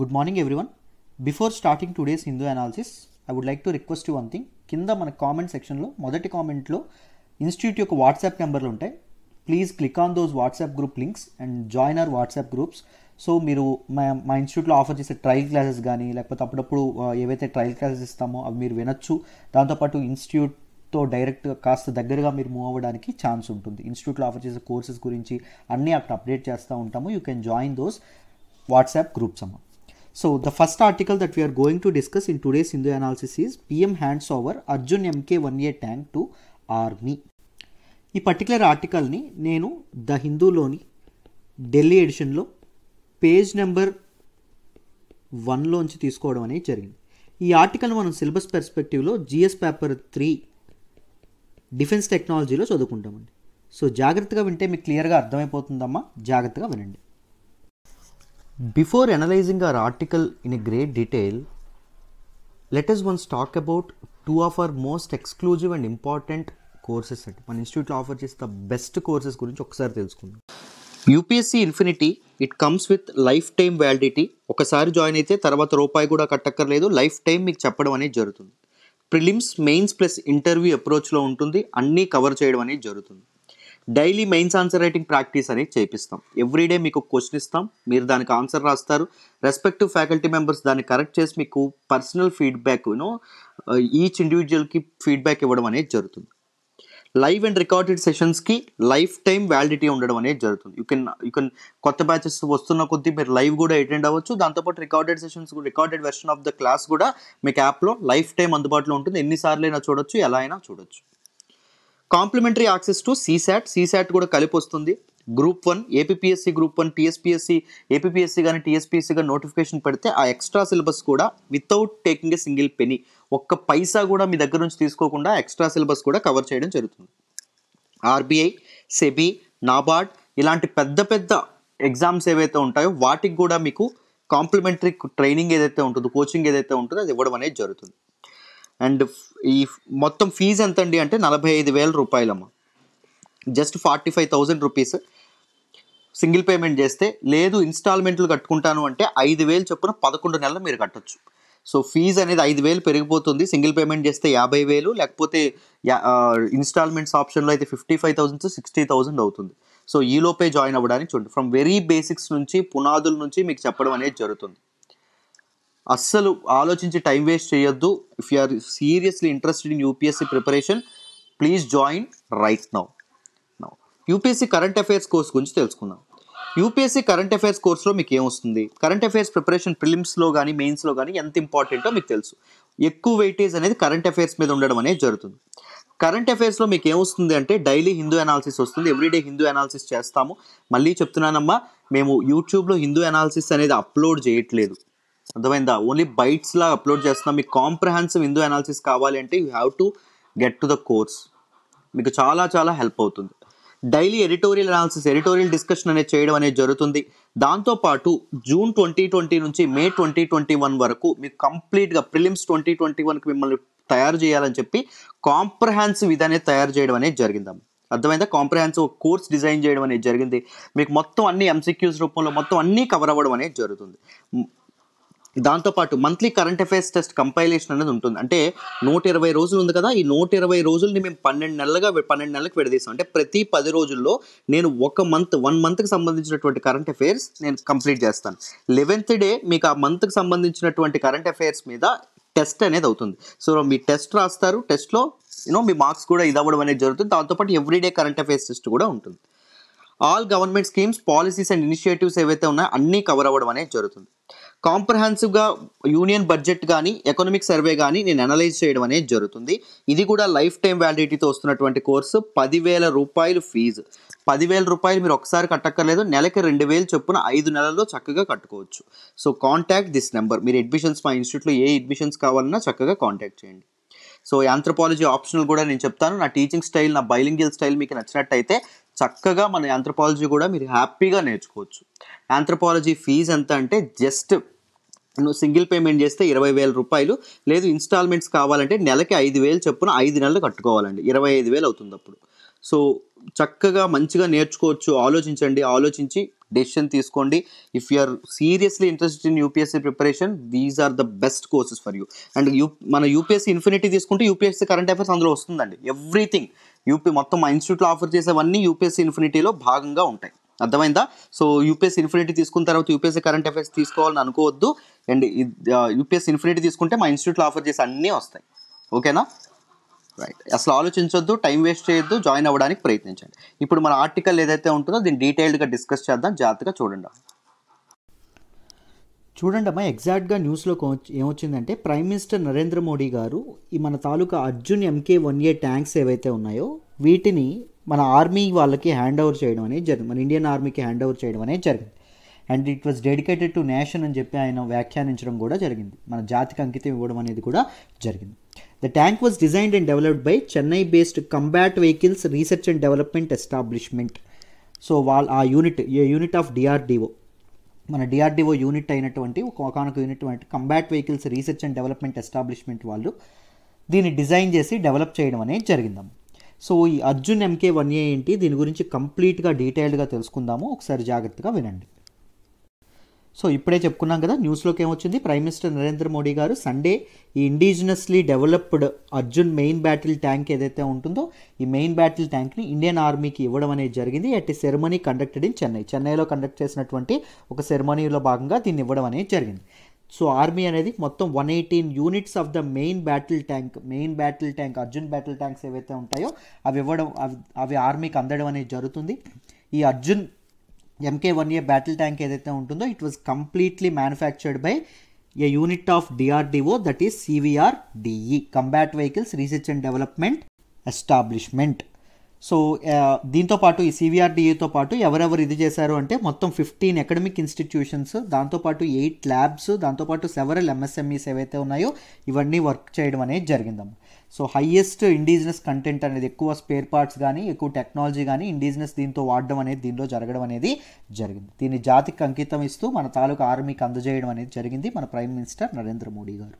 Good morning everyone before starting today's Hindu analysis I would like to request one thing కింద మన comment సెక్షన్లో మొదటి కామెంట్లో ఇన్స్టిట్యూట్ యొక్క వాట్సాప్ నెంబర్లు ఉంటాయి please click on those WhatsApp group links and join our WhatsApp groups so మీరు మా మా ఇన్స్టిట్యూట్లో ఆఫర్ చేసే ట్రయల్ క్లాసెస్ కానీ లేకపోతే అప్పుడప్పుడు ఏవైతే ట్రయల్ క్లాసెస్ ఇస్తామో అవి మీరు వినొచ్చు దాంతోపాటు ఇన్స్టిట్యూట్ తో డైరెక్ట్ కాస్త దగ్గరగా మీరు మూవ్ అవ్వడానికి ఛాన్స్ ఉంటుంది ఇన్స్టిట్యూట్లో ఆఫర్ చేసే కోర్సెస్ గురించి అన్నీ అక్కడ అప్డేట్ చేస్తూ ఉంటాము you can join those WhatsApp groups అమ్మా so So the first article that going to discuss in discuss in today's Hindu PM hands over Arjun MK one A tank to army ఈ particular ఆర్టికల్ని నేను the హిందూలోని ఢిల్లీ ఎడిషన్లో page number వన్లోంచి తీసుకోవడం అనేది జరిగింది ఈ ఆర్టికల్ మనం సిలబస్ పెర్స్పెక్టివ్లో జిఎస్ పేపర్ త్రీ డిఫెన్స్ టెక్నాలజీలో చదువుకుంటామండి సో జాగ్రత్తగా వింటే మీకు క్లియర్గా అర్థమైపోతుందమ్మా జాగ్రత్తగా వినండి before analysing our article in a great detail let us once talk about two of our most exclusive and important courses అంటే మన ఇన్స్టిట్యూట్లో ఆఫర్ చేసిన బెస్ట్ కోర్సెస్ గురించి ఒకసారి తెలుసుకుందాం UPSC infinity it comes with life time validity ఒకసారి join అయితే తర్వాత రూపాయి కూడా కట్టక్కర్లేదు లైఫ్ టైం మీకు చెప్పడం అనేది జరుగుతుంది ప్రిలిమ్స్ మెయిన్స్ ప్లస్ ఇంటర్వ్యూ అప్రోచ్లో ఉంటుంది అన్నీ కవర్ చేయడం అనేది జరుగుతుంది daily mains answer writing practice అనేది చేపిస్తాం ఎవ్రీడే మీకు క్వశ్చన్ ఇస్తాం మీరు దానికి ఆన్సర్ రాస్తారు రెస్పెక్టివ్ ఫ్యాకల్టీ మెంబర్స్ దాన్ని కరెక్ట్ చేసి మీకు పర్సనల్ ఫీడ్బ్యాక్ యూనో ఈచ్ ఇండివిజువల్కి ఫీడ్బ్యాక్ ఇవ్వడం అనేది జరుగుతుంది లైవ్ అండ్ రికార్డెడ్ సెషన్స్కి లైఫ్ టైం వ్యాలిడిటీ ఉండడం అనేది జరుగుతుంది యూ కెన్ యూ కెన్ కొత్త బ్యాచెస్ వస్తున్న కొద్దీ మీరు లైవ్ కూడా అటెండ్ అవ్వచ్చు దాంతోపాటు recorded sessions recorded version of the class కూడా మీకు యాప్లో లైఫ్ టైం అందుబాటులో ఉంటుంది ఎన్నిసార్లు అయినా చూడొచ్చు ఎలా అయినా చూడొచ్చు complimentary access to CSAT CSAT కూడా కలిపి వస్తుంది group one APPSC group one TSPSC APPSC కానీ టీఎస్పీఎస్సీ కానీ నోటిఫికేషన్ పెడితే ఆ ఎక్స్ట్రా సిలబస్ కూడా without taking a single penny ఒక్క పైసా కూడా మీ దగ్గర నుంచి తీసుకోకుండా ఎక్స్ట్రా సిలబస్ కూడా కవర్ చేయడం జరుగుతుంది ఆర్బీఐ సెబీ నాబార్డ్ ఇలాంటి పెద్ద పెద్ద ఎగ్జామ్స్ ఏవైతే ఉంటాయో వాటికి కూడా మీకు కాంప్లిమెంటరీ ట్రైనింగ్ ఏదైతే ఉంటుందో కోచింగ్ ఏదైతే ఉంటుందో అది ఇవ్వడం అనేది జరుగుతుంది అండ్ ఈ మొత్తం ఫీజు ఎంతండి అంటే నలభై ఐదు వేల రూపాయలమ్మ just forty five thousand rupees single payment చేస్తే లేదు ఇన్స్టాల్మెంట్లు కట్టుకుంటాను అంటే ఐదు వేలు చొప్పున పదకొండు నెలలు మీరు కట్టచ్చు సో ఫీజు అనేది ఐదు వేలు పెరిగిపోతుంది సింగిల్ పేమెంట్ చేస్తే యాభై వేలు లేకపోతే ఇన్స్టాల్మెంట్స్ ఆప్షన్లో అయితే fifty five thousand to sixty thousand అవుతుంది సో ఈలోపే జాయిన్ అవ్వడానికి చూడండి ఫ్రమ్ వెరీ బేసిక్స్ నుంచి పునాదుల నుంచి మీకు చెప్పడం అనేది జరుగుతుంది అస్సలు ఆలోచించి టైం వేస్ట్ చేయొద్దు if you are seriously interested in UPSC preparation please join right now now UPSC current affairs course గురించి తెలుసుకుందాం యూపీఎస్సీ కరెంట్ అఫైర్స్ కోర్సులో మీకు ఏమొస్తుంది కరెంట్ అఫైర్స్ ప్రిపరేషన్ ప్రిలిమ్స్లో కానీ మెయిన్స్లో కానీ ఎంత ఇంపార్టెంటో మీకు తెలుసు ఎక్కువ వెయిటేజ్ అనేది కరెంట్ అఫైర్స్ మీద ఉండడం అనేది జరుగుతుంది కరెంట్ అఫైర్స్లో మీకు ఏమొస్తుంది అంటే డైలీ హిందూ అనాలిసిస్ వస్తుంది ఎవ్రీడే హిందూ అనాలిసిస్ చేస్తాము మళ్ళీ చెప్తున్నానమ్మా మేము యూట్యూబ్లో హిందూ అనాలిసిస్ అనేది అప్లోడ్ చేయట్లేదు అర్థమైందా ఓన్లీ బైట్స్ లా అప్లోడ్ చేస్తున్నాం మీకు కాంప్రహెన్సివ్ హిందూ అనాలిసిస్ కావాలి అంటే you have to get to the course మీకు చాలా చాలా హెల్ప్ అవుతుంది daily editorial analysis editorial discussion అనేది చేయడం అనేది జరుగుతుంది దాంతోపాటు జూన్ ట్వంటీ ట్వంటీ నుంచి మే ట్వంటీ ట్వంటీ వన్ వరకు మీకు కంప్లీట్గా ప్రిలిమ్స్ ట్వంటీ ట్వంటీ వన్కి మిమ్మల్ని తయారు చేయాలని చెప్పి కాంప్రహెన్సివ్ అనేది తయారు చేయడం అనేది జరిగిందాం అర్థమైందా కాంప్రహెన్సివ్ కోర్స్ డిజైన్ చేయడం అనేది జరిగింది మీకు మొత్తం అన్ని ఎంసీక్యూస్ రూపంలో మొత్తం అన్నీ కవర్ అవ్వడం అనేది జరుగుతుంది దాంతోపాటు monthly current affairs test compilation అనేది ఉంటుంది అంటే నూట ఇరవై రోజులు ఉంది కదా ఈ నూట ఇరవై రోజుల్ని మేము పన్నెండు నెలలుగా పన్నెండు నెలలకు విడదీస్తాం అంటే ప్రతి పది రోజుల్లో నేను ఒక మంత్ వన్ మంత్కి సంబంధించినటువంటి కరెంట్ అఫైర్స్ నేను కంప్లీట్ చేస్తాను లెవెన్త్ డే మీకు ఆ మంత్కి సంబంధించినటువంటి కరెంట్ అఫైర్స్ మీద టెస్ట్ అనేది అవుతుంది సో మీ టెస్ట్ రాస్తారు టెస్ట్లో యూనో మీ మార్క్స్ కూడా ఇది అవ్వడం అనేది జరుగుతుంది దాంతోపాటు ఎవ్రీడే కరెంట్ అఫైర్స్ టెస్ట్ కూడా ఉంటుంది all government schemes policies and initiatives ఏవైతే ఉన్నాయో అన్నీ కవర్ అవ్వడం అనేది జరుగుతుంది కాంప్రహెన్సివ్గా యూనియన్ బడ్జెట్ కానీ ఎకనామిక్ సర్వే కానీ నేను అనలైజ్ చేయడం అనేది జరుగుతుంది ఇది కూడా లైఫ్ టైం వ్యాలిడిటీతో వస్తున్నటువంటి కోర్సు పదివేల రూపాయలు ఫీజు పదివేల రూపాయలు మీరు ఒకసారి కట్టక్కర్లేదు నెలకి రెండు వేలు చొప్పున ఐదు నెలల్లో చక్కగా కట్టుకోవచ్చు సో కాంటాక్ట్ దిస్ నెంబర్ మీరు అడ్మిషన్స్ మా ఇన్స్టిట్యూట్లో ఏ అడ్మిషన్స్ కావాలన్నా చక్కగా కాంటాక్ట్ చేయండి సో ఆంథ్రపాలజీ ఆప్షనల్ కూడా నేను చెప్తాను నా టీచింగ్ స్టైల్ నా బైలింగిల్ స్టైల్ మీకు నచ్చినట్టయితే చక్కగా మన ఆంథ్రపాలజీ కూడా మీరు హ్యాపీగా నేర్చుకోవచ్చు ఆంథ్రపాలజీ ఫీజ్ ఎంత అంటే జస్ట్ నువ్వు సింగిల్ పేమెంట్ చేస్తే ఇరవై వేల రూపాయలు లేదు ఇన్స్టాల్మెంట్స్ కావాలంటే నెలకి ఐదు వేలు చొప్పున ఐదు నెలలు కట్టుకోవాలండి ఇరవై ఐదు వేలు అవుతుంది అప్పుడు సో చక్కగా మంచిగా నేర్చుకోవచ్చు ఆలోచించండి ఆలోచించి డెసిషన్ తీసుకోండి if you are seriously interested in UPSC preparation these are the best courses for you and you మన యూపీఎస్సీ ఇన్ఫినిటీ తీసుకుంటే యూపీఎస్సీ కరెంట్ అఫైర్స్ అందులో వస్తుందండి ఎవ్రీథింగ్ యూపీ మొత్తం మా ఇన్స్టిట్యూట్లో ఆఫర్ చేసేవన్నీ యూపీఎస్సీ ఇన్ఫినిటీలో భాగంగా ఉంటాయి అర్థమైందా సో యూపీఎస్సీ ఇన్ఫినిటీ తీసుకున్న తర్వాత యూపీఎస్సీ కరెంట్ అఫేర్స్ తీసుకోవాలని అనుకోవద్దు అండ్ యూపీఎస్సీ ఇన్ఫినిటీ తీసుకుంటే మా ఇన్స్టిట్యూట్లో ఆఫర్ చేసి అన్నీ వస్తాయి ఓకేనా రైట్ అసలు ఆలోచించొద్దు టైం వేస్ట్ చేయొద్దు జాయిన్ అవ్వడానికి ప్రయత్నించండి ఇప్పుడు మన ఆర్టికల్ ఏదైతే ఉంటుందో దీన్ని డీటెయిల్డ్గా డిస్కస్ చేద్దాం జాగ్రత్తగా చూడండి చూడండి అమ్మా ఎగ్జాక్ట్గా న్యూస్లోకి ఏమొచ్చిందంటే ప్రైమ్ మినిస్టర్ నరేంద్ర మోడీ గారు ఈ మన తాలూకా Arjun MK one A tanks ఏవైతే ఉన్నాయో వీటిని మన ఆర్మీ వాళ్ళకి హ్యాండ్ ఓవర్ చేయడం అనేది జరిగింది మన ఇండియన్ ఆర్మీకి హ్యాండ్ ఓవర్ చేయడం అనేది జరిగింది and it was dedicated to nation అని చెప్పి ఆయన వ్యాఖ్యానించడం కూడా జరిగింది మన జాతికి అంకితం ఇవ్వడం అనేది కూడా జరిగింది the tank was designed and developed by Chennai based combat vehicles research and development establishment so వాళ్ళ ఆ unit a unit of DRDO మన డిఆర్డిఓ యూనిట్ అయినటువంటి ఒకనొక unit combat vehicles research and development establishment వాళ్ళు దీన్ని డిజైన్ చేసి డెవలప్ చేయడం అనేది జరిగిందాం సో ఈ అర్జున్ ఎంకే వన్ ఏ ఏంటి దీని గురించి కంప్లీట్గా డీటెయిల్డ్గా తెలుసుకుందాము ఒకసారి జాగ్రత్తగా వినండి సో ఇప్పుడే చెప్పుకున్నాం కదా న్యూస్లోకి ఏమొచ్చింది ప్రైమ్ మినిస్టర్ నరేంద్ర మోడీ గారు సండే ఈ indigenously developed Arjun main battle tank ఏదైతే ఉంటుందో ఈ మెయిన్ బ్యాటిల్ ట్యాంక్ని ఇండియన్ ఆర్మీకి ఇవ్వడం అనేది జరిగింది at ceremony conducted in Chennai చెన్నైలో కండక్ట్ చేసినటువంటి ఒక సెరమనీలో భాగంగా దీన్ని ఇవ్వడం అనేది జరిగింది సో ఆర్మీ అనేది మొత్తం one eighteen units of the main battle tank main battle tank Arjun battle tanks ఏవైతే ఉంటాయో అవి ఇవ్వడం అవి అవి ఆర్మీకి అందడం అనేది జరుగుతుంది ఈ Arjun MK one A battle tank ఏదైతే ఉంటుందో it was completely manufactured by a unit of DRDO that is CVR DE combat vehicles research and development establishment so దీంతోపాటు ఈ సివిఆర్డిఈతో e పాటు ఎవరెవరు ఇది చేశారు అంటే మొత్తం ఫిఫ్టీన్ అకాడమిక్ ఇన్స్టిట్యూషన్స్ దాంతోపాటు ఎయిట్ ల్యాబ్స్ దాంతోపాటు సెవరల్ ఎంఎస్ఎంఈస్ ఏవైతే ఉన్నాయో ఇవన్నీ వర్క్ చేయడం అనేది జరిగిందమ్మా సో హయ్యెస్ట్ ఇండిజినస్ కంటెంట్ అనేది ఎక్కువ స్పేర్ పార్ట్స్ కానీ ఎక్కువ టెక్నాలజీ కానీ ఇండిజినస్ దీంతో వాడడం అనేది దీనిలో జరగడం అనేది జరిగింది దీన్ని జాతికి అంకితం ఇస్తూ మన తాలూకా ఆర్మీకి అందజేయడం అనేది జరిగింది మన ప్రైమ్ మినిస్టర్ నరేంద్ర మోడీ గారు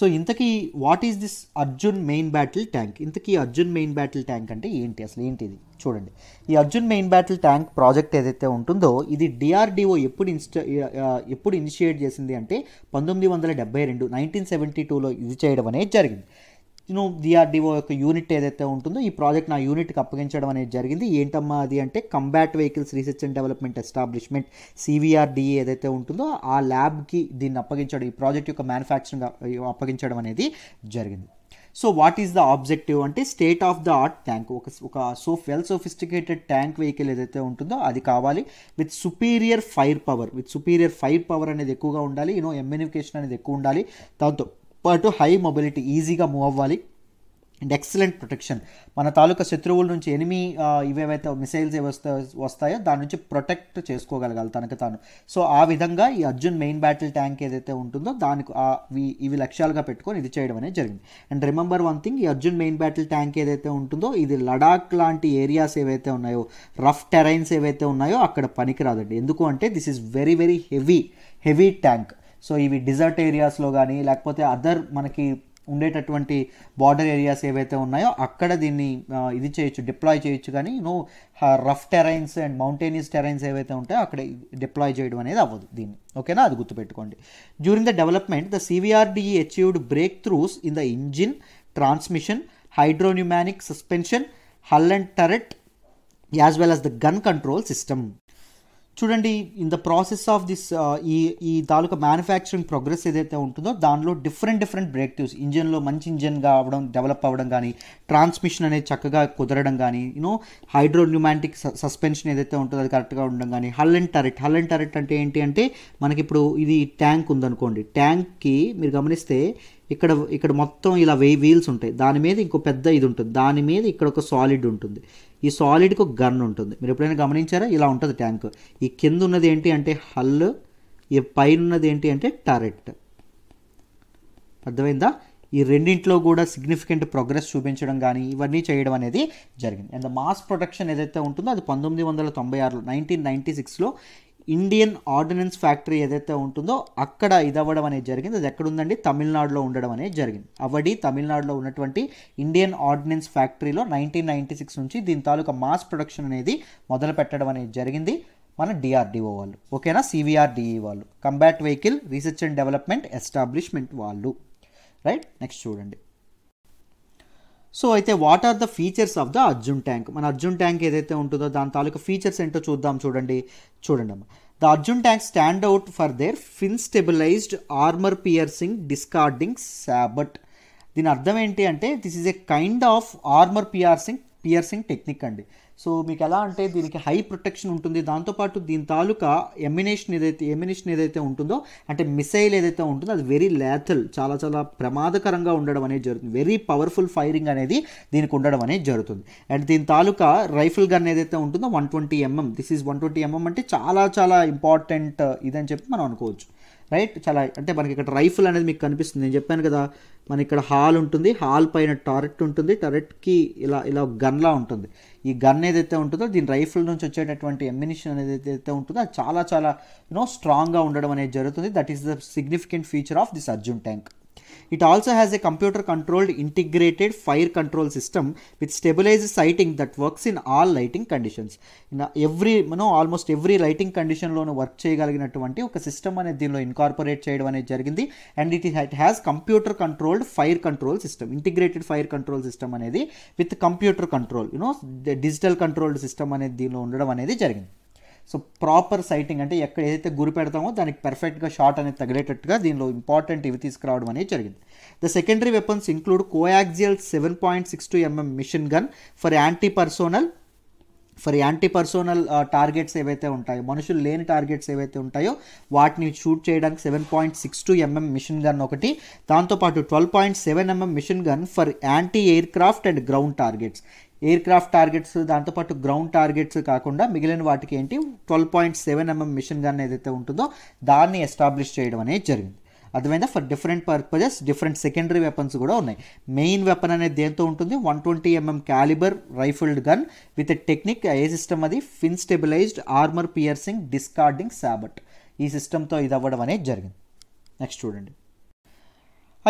సో ఇంతకీ what is this Arjun main battle tank ఇంతకీ అర్జున్ మెయిన్ బ్యాటిల్ ట్యాంక్ అంటే ఏంటి అసలు ఏంటిది చూడండి ఈ Arjun main battle tank project ఏదైతే ఉంటుందో ఇది డిఆర్డిఓ ఎప్పుడు ఇన్స్టా ఎప్పుడు ఇనిషియేట్ చేసింది అంటే పంతొమ్మిది వందల డెబ్బై రెండు నైన్టీన్ సెవెంటీ టూలో ఇది చేయడం అనేది జరిగింది నువ్వు డిఆర్డిఓ యొక్క యూనిట్ ఏదైతే ఉంటుందో ఈ ప్రాజెక్ట్ నా యూనిట్కి అప్పగించడం అనేది జరిగింది ఏంటమ్మా అది అంటే combat vehicles research and development establishment CVRDE ఏదైతే ఉంటుందో ఆ ల్యాబ్కి దీన్ని అప్పగించడం ఈ ప్రాజెక్ట్ యొక్క మ్యానుఫ్యాక్చరింగ్ అప్పగించడం అనేది జరిగింది so what is the objective అంటే state of the art tank ఒక ఒక so well sophisticated tank vehicle ఏదైతే ఉంటుందో అది కావాలి with superior fire power with superior fire power అనేది ఎక్కువగా ఉండాలి యూనో ఎమ్యూనికేషన్ అనేది ఎక్కువ ఉండాలి దాంతో పాటు హై మొబిలిటీ ఈజీగా మూవ్ అవ్వాలి అండ్ ఎక్సలెంట్ ప్రొటెక్షన్ మన తాలూకా శత్రువుల నుంచి ఎనిమి ఇవేవైతే మిసైల్స్ ఏవస్తా వస్తాయో దాని నుంచి ప్రొటెక్ట్ చేసుకోగలగాలి తనకు తాను సో ఆ విధంగా ఈ అర్జున్ మెయిన్ బ్యాటిల్ ట్యాంక్ ఏదైతే ఉంటుందో దానికి ఇవి లక్ష్యాలుగా పెట్టుకొని ఇది చేయడం అనేది జరిగింది అండ్ రిమెంబర్ వన్ థింగ్ ఈ అర్జున్ మెయిన్ బ్యాటిల్ ట్యాంక్ ఏదైతే ఉంటుందో ఇది లడాక్ లాంటి ఏరియాస్ ఏవైతే ఉన్నాయో రఫ్ టెరైన్స్ ఏవైతే ఉన్నాయో అక్కడ పనికిరాదండి ఎందుకు అంటే this is very very heavy heavy tank so ఇవి డిజర్ట్ ఏరియాస్లో కానీ లేకపోతే అదర్ మనకి ఉండేటటువంటి బార్డర్ ఏరియాస్ ఏవైతే ఉన్నాయో అక్కడ దీన్ని ఇది చేయొచ్చు డిప్లాయ్ చేయొచ్చు కానీ నువ్వు rough terrains and mountainous terrains ఏవైతే ఉంటాయో అక్కడ డిప్లాయ్ చేయడం అనేది అవ్వదు దీన్ని ఓకేనా అది గుర్తుపెట్టుకోండి during the development the CVRDE achieved breakthroughs in the engine transmission hydropneumatic suspension hull and turret as well as the gun control system చూడండి in the process of this ఈ ఈ తాలూకా మ్యానుఫ్యాక్చరింగ్ ప్రోగ్రెస్ ఏదైతే ఉంటుందో దానిలో different different breakthroughs ఇంజన్లో మంచి ఇంజన్గా కావడం డెవలప్ అవ్వడం కానీ ట్రాన్స్మిషన్ అనేది చక్కగా కుదరడం కానీ యూనో హైడ్రోన్యూమాంటిక్ సస్పెన్షన్ ఏదైతే ఉంటుందో అది కరెక్ట్గా ఉండడం కానీ హల్ అండ్ టరెట్ హల్ అండ్ టరెట్ అంటే ఏంటి అంటే మనకి ఇప్పుడు ఇది ట్యాంక్ ఉందనుకోండి ట్యాంక్కి మీరు గమనిస్తే ఇక్కడ ఇక్కడ మొత్తం ఇలా వే వీల్స్ ఉంటాయి దాని మీద ఇంకో పెద్ద ఇది ఉంటుంది దాని మీద ఇక్కడ ఒక సాలిడ్ ఉంటుంది ఈ సాలిడ్కి ఒక గన్ ఉంటుంది మీరు ఎప్పుడైనా గమనించారా ఇలా ఉంటుంది ట్యాంక్ ఈ కింద ఉన్నది ఏంటి అంటే హల్ ఈ పైన ఉన్నది ఏంటి అంటే టారెట్ అర్థమైందా ఈ రెండింటిలో కూడా సిగ్నిఫికెంట్ ప్రోగ్రెస్ చూపించడం కానీ ఇవన్నీ చేయడం అనేది జరిగింది అండ్ మాస్ ప్రొడక్షన్ ఏదైతే ఉంటుందో అది పంతొమ్మిది వందల తొంభై ఆరులో నైన్టీన్ నైంటీ సిక్స్లో ఇండియన్ ఆర్డినెన్స్ ఫ్యాక్టరీ ఏదైతే ఉంటుందో అక్కడ ఇది అవ్వడం అనేది జరిగింది అది ఎక్కడుందండి తమిళనాడులో ఉండడం అనేది జరిగింది అవడి తమిళనాడులో ఉన్నటువంటి ఇండియన్ ఆర్డినెన్స్ ఫ్యాక్టరీలో నైన్టీన్ నైన్టీ సిక్స్ నుంచి దీని తాలూకా మాస్ ప్రొడక్షన్ అనేది మొదలు పెట్టడం అనేది జరిగింది మన డిఆర్డిఓ వాళ్ళు ఓకేనా సివిఆర్డిఈ వాళ్ళు combat vehicle research and development establishment వాళ్ళు రైట్ నెక్స్ట్ చూడండి సో అయితే what are the features of the Arjun tank మన అర్జున్ ట్యాంక్ ఏదైతే ఉంటుందో దాని తాలూకా ఫీచర్స్ ఏంటో చూద్దాం చూడండి చూడండి అమ్మ the Arjun tank stand out for their fin stabilised armour piercing discarding sabot దీని అర్థం ఏంటి అంటే this is a kind of armour piercing piercing technique అండి సో మీకు ఎలా అంటే దీనికి హై ప్రొటెక్షన్ ఉంటుంది దాంతోపాటు దీని తాలూకా ఎమినేషన్ ఏదైతే ఎమినేషన్ ఏదైతే ఉంటుందో అంటే మిసైల్ ఏదైతే ఉంటుందో అది వెరీ లేథల్ చాలా చాలా ప్రమాదకరంగా ఉండడం అనేది జరుగుతుంది వెరీ పవర్ఫుల్ ఫైరింగ్ అనేది దీనికి ఉండడం అనేది జరుగుతుంది అండ్ దీని తాలూకా రైఫిల్ గన్ ఏదైతే ఉంటుందో one twenty MM this is one twenty MM అంటే చాలా చాలా ఇంపార్టెంట్ ఇదని చెప్పి మనం అనుకోవచ్చు రైట్ చాలా అంటే మనకి ఇక్కడ రైఫిల్ అనేది మీకు కనిపిస్తుంది నేను చెప్పాను కదా మన ఇక్కడ హాల్ ఉంటుంది హాల్ పైన టారెట్ ఉంటుంది టారెట్కి ఇలా ఇలా గన్లా ఉంటుంది ఈ గన్ ఏదైతే ఉంటుందో దీని రైఫిల్ నుంచి వచ్చేటటువంటి ఎమ్యునిషన్ అనేది ఏదైతే ఉంటుందో అది చాలా చాలా యూనో స్ట్రాంగ్గా ఉండడం అనేది జరుగుతుంది that is the significant feature of this Arjun tank It also has a computer controlled integrated fire control system with stabilized sighting that works in all lighting conditions. In every, you know, almost every lighting condition లోను work చేయగలిగినటువంటి ఒక system అనేది దీనిలో incorporate చేయడం అనేది జరిగింది and it it has computer controlled fire control system integrated fire control system అనేది with computer control you know digital controlled system అనేది దీనిలో ఉండడం అనేది జరిగింది సో ప్రాపర్ సైటింగ్ అంటే ఎక్కడ ఏదైతే గురి పెడతామో దానికి పర్ఫెక్ట్గా షాట్ అనేది తగిలేటట్టుగా దీనిలో ఇంపార్టెంట్ ఇవి తీసుకురావడం అనేది జరిగింది the secondary weapons include coaxial seven point six two MM machine gun for anti personnel for anti personnel targets ఏవైతే ఉంటాయో మనుషులు లేని టార్గెట్స్ ఏవైతే ఉంటాయో వాటిని షూట్ చేయడానికి seven point six two MM machine gun ఒకటి దాంతోపాటు twelve point seven MM machine gun for anti aircraft and ground targets aircraft targets దాంతోపాటు గ్రౌండ్ టార్గెట్స్ కాకుండా మిగిలిన వాటికి ఏంటి twelve point seven MM machine gun ఏదైతే ఉంటుందో దాన్ని ఎస్టాబ్లిష్ చేయడం అనేది జరిగింది అదేమైనా for different purposes different secondary weapons కూడా ఉన్నాయి మెయిన్ వెపన్ అనేది దేంతో ఉంటుంది one twenty MM calibre rifled gun with technique ఏ సిస్టమ్ అది fin stabilised armour piercing discarding sabot ఈ సిస్టమ్తో ఇది అవ్వడం అనేది జరిగింది నెక్స్ట్ చూడండి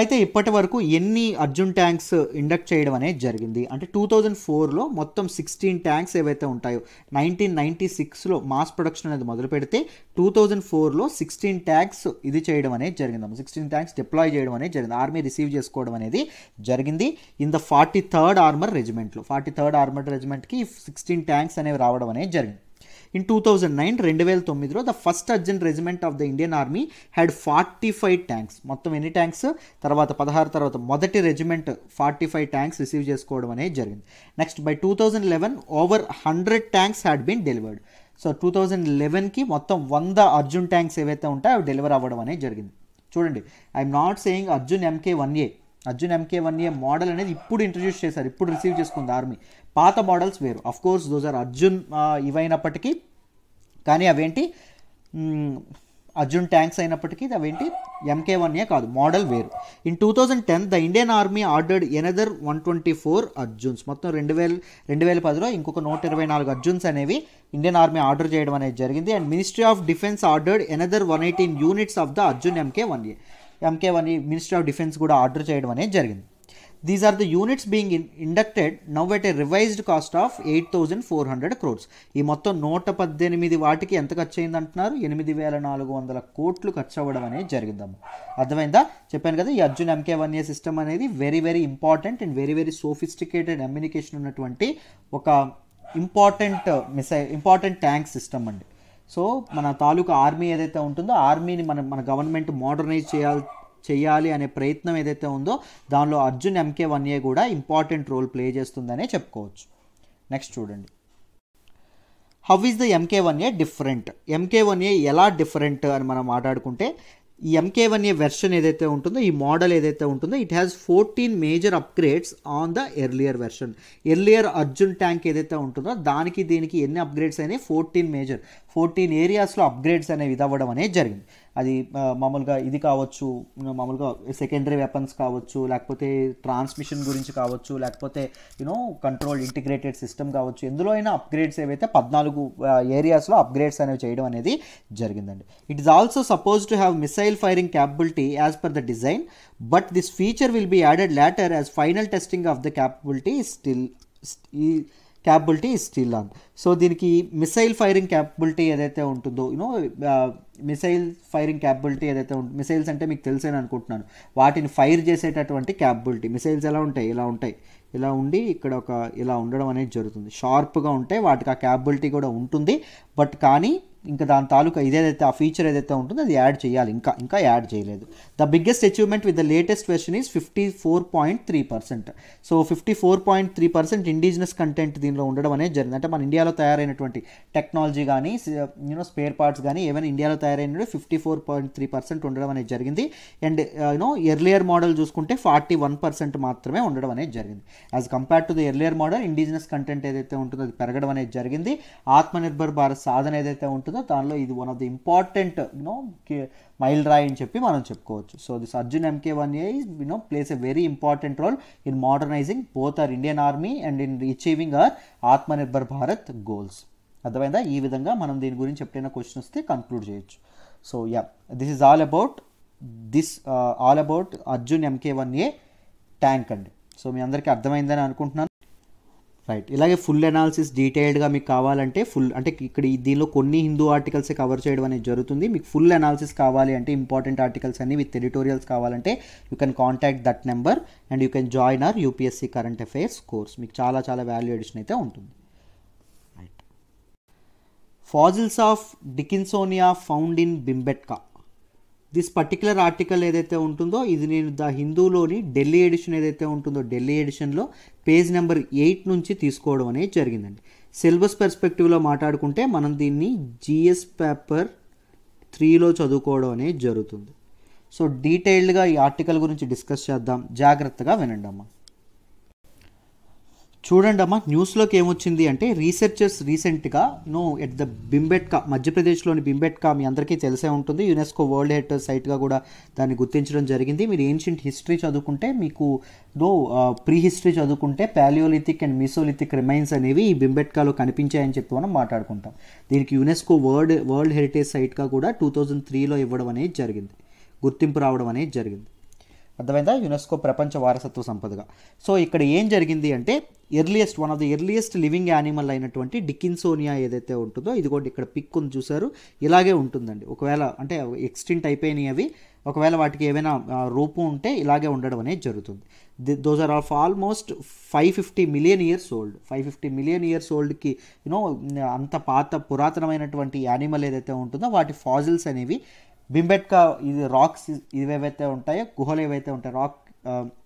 అయితే ఇప్పటి వరకు ఎన్ని అర్జున్ ట్యాంక్స్ ఇండక్ట్ చేయడం అనేది జరిగింది అంటే టూ థౌజండ్ ఫోర్లో మొత్తం సిక్స్టీన్ ట్యాంక్స్ ఏవైతే ఉంటాయో నైన్టీన్ నైన్టీ సిక్స్లో మాస్ ప్రొడక్షన్ అనేది మొదలు పెడితే టూ థౌజండ్ ఫోర్లో సిక్స్టీన్ ట్యాంక్స్ ఇది చేయడం అనేది జరిగింది సిక్స్టీన్ ట్యాంక్స్ డిప్లాయ్ చేయడం అనేది జరిగింది ఆర్మీ రిసీవ్ చేసుకోవడం అనేది జరిగింది in the forty third armour రెజిమెంట్లో ఫార్టీ థర్డ్ ఆర్మర్ రెజిమెంట్కి సిక్స్టీన్ ట్యాంక్స్ అనేవి రావడం అనేది జరిగింది ఇన్ టూ థౌజండ్ నైన్ రెండు వేల తొమ్మిదిలో the first Arjun regiment of the Indian army had forty five tanks మొత్తం ఎన్ని ట్యాంక్స్ తర్వాత పదహారు తర్వాత మొదటి regiment forty five tanks receive చేసుకోవడం అనేది జరిగింది next by two thousand eleven over hundred tanks had been delivered so two thousand లెవెన్కి మొత్తం వంద అర్జున్ ట్యాంక్స్ ఏవైతే ఉంటాయో అవి డెలివర్ అవ్వడం అనేది జరిగింది చూడండి I'm not saying Arjun MK one A Arjun MK one A model అనేది ఇప్పుడు ఇంట్రడ్యూస్ చేశారు ఇప్పుడు రిసీవ్ చేసుకుంది ఆర్మీ పాత మోడల్స్ వేరు of course those are Arjun ఇవైనప్పటికీ కానీ అవేంటి అర్జున్ ట్యాంక్స్ అయినప్పటికీ అవేంటి ఎంకే వన్ ఏ కాదు మోడల్ వేరు in two thousand ten the Indian army ordered another one twenty four Arjuns మొత్తం రెండు వేల రెండు వేల పదిలో ఇంకొక నూట ఇరవై నాలుగు అర్జున్స్ అనేవి ఇండియన్ ఆర్మీ ఆర్డర్ చేయడం అనేది జరిగింది and ministry of defence ordered another one eighteen units of the Arjun MK one A MK one ministry of defence కూడా ఆర్డర్ చేయడం అనేది జరిగింది these are the units being inducted now at a revised cost of eight thousand four hundred crores ఈ మొత్తం నూట పద్దెనిమిది వాటికి ఎంత ఖర్చు అయింది అంటున్నారు ఎనిమిది వేల నాలుగు వందల కోట్లు ఖర్చు అవ్వడం అనేది జరిగిందమ్మా అర్థమైందా చెప్పాను కదా ఈ Arjun MK one A system అనేది very very important and very very sophisticated ammunition ఉన్నటువంటి ఒక important missile important tank system అండి సో మన తాలూకా ఆర్మీ ఏదైతే ఉంటుందో ఆర్మీని మన మన గవర్నమెంట్ మోడర్నైజ్ చేయాలి చేయాలి అనే ప్రయత్నం ఏదైతే ఉందో దానిలో అర్జున్ ఎంకే వన్ ఏ కూడా ఇంపార్టెంట్ రోల్ ప్లే చేస్తుందనే చెప్పుకోవచ్చు నెక్స్ట్ చూడండి how is the MK one A different MK one A ఎలా డిఫరెంట్ అని మనం మాట్లాడుకుంటే ఈ ఎంకే వన్ ఏ వెర్షన్ ఏదైతే ఉంటుందో ఈ మోడల్ ఏదైతే ఉంటుందో it has fourteen major upgrades on the earlier version earlier Arjun tank ఏదైతే ఉంటుందో దానికి దీనికి ఎన్ని అప్గ్రేడ్స్ అయినాయి ఫోర్టీన్ మేజర్ ఫోర్టీన్ ఏరియాస్లో అప్గ్రేడ్స్ అనేవి ఇదవ్వడం అనేది జరిగింది అది మామూలుగా ఇది కావచ్చు మామూలుగా సెకండరీ వెపన్స్ కావచ్చు లేకపోతే ట్రాన్స్మిషన్ గురించి కావచ్చు లేకపోతే యూనో కంట్రోల్ ఇంటిగ్రేటెడ్ సిస్టమ్ కావచ్చు ఎందులో అయినా అప్గ్రేడ్స్ ఏవైతే పద్నాలుగు ఏరియాస్లో అప్గ్రేడ్స్ అనేవి చేయడం అనేది జరిగిందండి it is also suppose to have missile firing capability as per the design but this feature will be added later as final testing of the capability still ఈ క్యాపబిలిటీ స్టిల్ ఆన్ సో దీనికి missile firing capability ఏదైతే ఉంటుందో you know missile firing capability ఏదైతే ఉంటుంది missiles అంటే మీకు తెలిసేని అనుకుంటున్నాను వాటిని ఫైర్ చేసేటటువంటి క్యాపబిలిటీ మిసైల్స్ ఎలా ఉంటాయి ఇలా ఉంటాయి ఇలా ఉండి ఇక్కడ ఒక ఇలా ఉండడం అనేది జరుగుతుంది షార్ప్గా ఉంటే వాటికి ఆ క్యాపబిలిటీ కూడా ఉంటుంది బట్ కానీ ఇంకా దాని తాలూకా ఇదేదైతే ఆ ఫీచర్ ఏదైతే ఉంటుందో అది యాడ్ చేయాలి ఇంకా ఇంకా యాడ్ చేయలేదు the biggest achievement with the latest version is fifty four point three percent so fifty four point three percent indigenous content దీనిలో ఉండడం అనేది జరిగింది అంటే మన ఇండియాలో తయారైనటువంటి టెక్నాలజీ కానీ యూనో స్పేర్ పార్ట్స్ కానీ ఏమైనా ఇండియాలో తయారైనవి fifty four point three percent ఉండడం అనేది జరిగింది అండ్ యూనో ఎర్లియర్ మోడల్ చూసుకుంటే ఫార్టీ వన్ పర్సెంట్ మాత్రమే ఉండడం అనేది జరిగింది as compared to the earlier model indigenous content ఏదైతే ఉంటుందో అది పెరగడం అనేది జరిగింది ఆత్మనిర్భర్ భారత్ సాధన ఏదైతే ఉంటుందో కదా దానిలో ఇది one of the important you know మైల్ రాయ్ అని చెప్పి మనం చెప్పుకోవచ్చు so this Arjun MK one A you know plays a very important role in modernising both our Indian army and in achieving our Nirbhar Bharat goals అర్థమైందా ఈ విధంగా మనం దీని గురించి ఎప్పుడైనా క్వశ్చన్ వస్తే కన్క్లూడ్ చేయొచ్చు so yeah this is all about this all about Arjun MK one A tank అండి సో మీ అందరికీ అర్థమైందని అనుకుంటున్నాను రైట్ ఇలాగే ఫుల్ అనాలిసిస్ డీటెయిల్డ్గా మీకు కావాలంటే ఫుల్ అంటే ఇక్కడ దీనిలో కొన్ని హిందూ ఆర్టికల్స్ కవర్ చేయడం అనేది జరుగుతుంది మీకు ఫుల్ అనాలిసిస్ కావాలి అంటే ఇంపార్టెంట్ ఆర్టికల్స్ అన్ని విత్ ఎడిటోరియల్స్ కావాలంటే you can contact that number and you can join our UPSC current affairs course మీకు చాలా చాలా వాల్యూ ఎడిషన్ అయితే ఉంటుంది right fossils of Dickinsonia found in Bhimbetka this particular article ఏదైతే ఉంటుందో ఇది నేను ద హిందూలోని ఢిల్లీ ఎడిషన్ ఏదైతే ఉంటుందో ఢిల్లీ ఎడిషన్లో పేజ్ నెంబర్ ఎయిట్ నుంచి తీసుకోవడం అనేది జరిగిందండి సిలబస్ పెర్స్పెక్టివ్లో మాట్లాడుకుంటే మనం దీన్ని జిఎస్ పేపర్ త్రీలో చదువుకోవడం అనేది జరుగుతుంది సో డీటెయిల్డ్గా ఈ ఆర్టికల్ గురించి డిస్కస్ చేద్దాం జాగ్రత్తగా వినండి అమ్మా చూడండి అమ్మా న్యూస్లోకి ఏమొచ్చింది అంటే రీసెర్చర్స్ రీసెంట్గా నో ఎట్ ద బింబెట్కా మధ్యప్రదేశ్లోని బింబెట్కా మీ అందరికీ తెలిసే ఉంటుంది యునెస్కో వరల్డ్ హెరిటేజ్ సైట్గా కూడా దాన్ని గుర్తించడం జరిగింది మీరు ఏన్షియంట్ హిస్టరీ చదువుకుంటే మీకు నో ప్రీ హిస్టరీ చదువుకుంటే ప్యాలియోలిథిక్ అండ్ మిసోలిథిక్ రిమైన్స్ అనేవి ఈ బింబెట్కాలో కనిపించాయని చెప్పి మనం మాట్లాడుకుంటాం దీనికి యునెస్కో వరల్డ్ వరల్డ్ హెరిటేజ్ సైట్గా కూడా టూ థౌజండ్ త్రీలో ఇవ్వడం అనేది జరిగింది గుర్తింపు రావడం అనేది జరిగింది అర్థమైందా యునెస్కో ప్రపంచ వారసత్వ సంపదగా సో ఇక్కడ ఏం జరిగింది అంటే earliest one of the earliest living animal అయినటువంటి డికిన్సోనియా ఏదైతే ఉంటుందో ఇదిగోండి ఇక్కడ పిక్ ఉంది చూసారు ఇలాగే ఉంటుందండి ఒకవేళ అంటే ఎక్స్టింట్ అయిపోయినాయి అవి ఒకవేళ వాటికి ఏమైనా రూపం ఉంటే ఇలాగే ఉండడం అనేది జరుగుతుంది those are of almost five fifty million years old five fifty million years ఓల్డ్కి యూనో అంత పాత పురాతనమైనటువంటి యానిమల్ ఏదైతే ఉంటుందో వాటి ఫాజిల్స్ అనేవి బింబెట్కా ఇది రాక్స్ ఏవైతే ఉంటాయో గుహలు ఏవైతే ఉంటాయో రాక్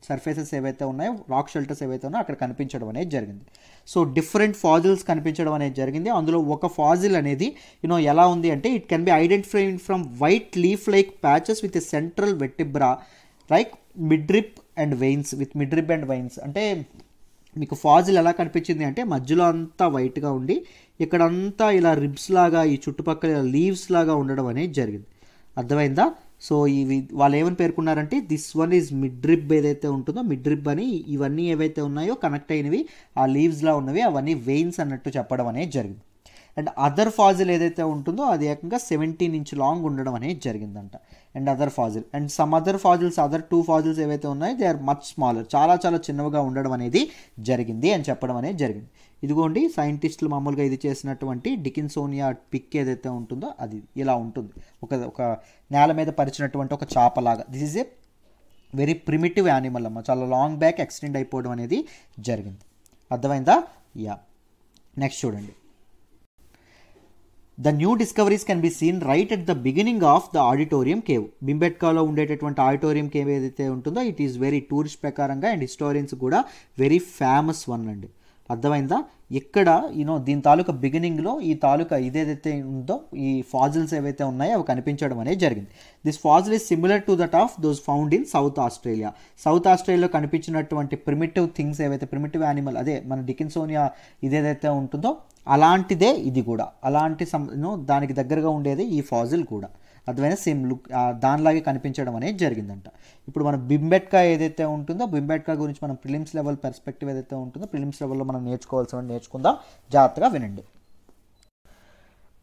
సర్ఫేసెస్ ఏవైతే ఉన్నాయో రాక్ షెల్టర్స్ ఏవైతే ఉన్నాయో అక్కడ కనిపించడం అనేది జరిగింది సో డిఫరెంట్ ఫాజిల్స్ కనిపించడం అనేది జరిగింది అందులో ఒక ఫాజిల్ అనేది యూనో ఎలా ఉంది అంటే it can be identify from white leaf like patches with central vertebra like midrib and veins with midrib and veins అంటే మీకు ఫాజిల్ ఎలా కనిపించింది అంటే మధ్యలో అంతా వైట్గా ఉండి ఇక్కడంతా ఇలా రిబ్స్ లాగా ఈ చుట్టుపక్కల లీవ్స్ లాగా ఉండడం అనేది జరిగింది అర్థమైందా సో ఇవి వాళ్ళు ఏమని పేర్కొన్నారంటే దిస్ వన్ ఈజ్ మిడ్రిబ్ ఏదైతే ఉంటుందో మిడ్రిబ్ అని ఇవన్నీ ఏవైతే ఉన్నాయో కనెక్ట్ అయినవి ఆ లీవ్స్లా ఉన్నవి అవన్నీ వెయిన్స్ అన్నట్టు చెప్పడం అనేది జరిగింది అండ్ అదర్ ఫాజిల్ ఏదైతే ఉంటుందో అది ఏకంగా సెవెంటీన్ ఇంచ్ లాంగ్ ఉండడం అనేది జరిగిందంట and other fossil and some other fossils other two fossils ఏవైతే ఉన్నాయో దే ఆర్ మచ్ స్మాలర్ చాలా చాలా చిన్నవిగా ఉండడం అనేది జరిగింది అని చెప్పడం అనేది జరిగింది ఇదిగోండి సైంటిస్టులు మామూలుగా ఇది చేసినటువంటి డికిన్సోనియా పిక్ ఏదైతే ఉంటుందో అది ఇలా ఉంటుంది ఒక ఒక నేల మీద పరిచినటువంటి ఒక చాపలాగా this is a very primitive animal అమ్మ చాలా లాంగ్ బ్యాక్ ఎక్స్టెండ్ అయిపోవడం అనేది జరిగింది అర్థమైందా యా నెక్స్ట్ చూడండి the new discoveries can be seen right at the beginning of the auditorium cave బింబెట్కాలో ఉండేటటువంటి ఆడిటోరియం కేవ్ ఏదైతే ఉంటుందో ఇట్ ఈస్ వెరీ టూరిస్ట్ ప్రకారంగా అండ్ హిస్టోరియన్స్ కూడా వెరీ ఫేమస్ వన్ అండి అర్థమైందా ఇక్కడ యూనో దీని తాలూకా బిగినింగ్లో ఈ తాలూకా ఇదేదైతే ఉందో ఈ ఫాజిల్స్ ఏవైతే ఉన్నాయో అవి కనిపించడం అనేది జరిగింది this fossil is similar to that of those found in South Australia South ఆస్ట్రేలియాలో కనిపించినటువంటి ప్రిమిటివ్ థింగ్స్ ఏవైతే ప్రిమిటివ్ యానిమల్ అదే మన డికిన్సోనియా ఇదేదైతే ఉంటుందో అలాంటిదే ఇది కూడా అలాంటి సమ్ దానికి దగ్గరగా ఉండేది ఈ ఫాజిల్ కూడా అర్థమైన సేమ్ లుక్ దానిలాగే కనిపించడం అనేది జరిగిందంట ఇప్పుడు మన బింబెట్కా ఏదైతే ఉంటుందో బింబెట్కా గురించి మనం ప్రిలిమ్స్ లెవెల్ పర్స్పెక్టివ్ ఏదైతే ఉంటుందో ప్రిలిమ్స్ లెవెల్లో మనం నేర్చుకోవాల్సిన నేర్చుకుందాం జాగ్రత్తగా వినండి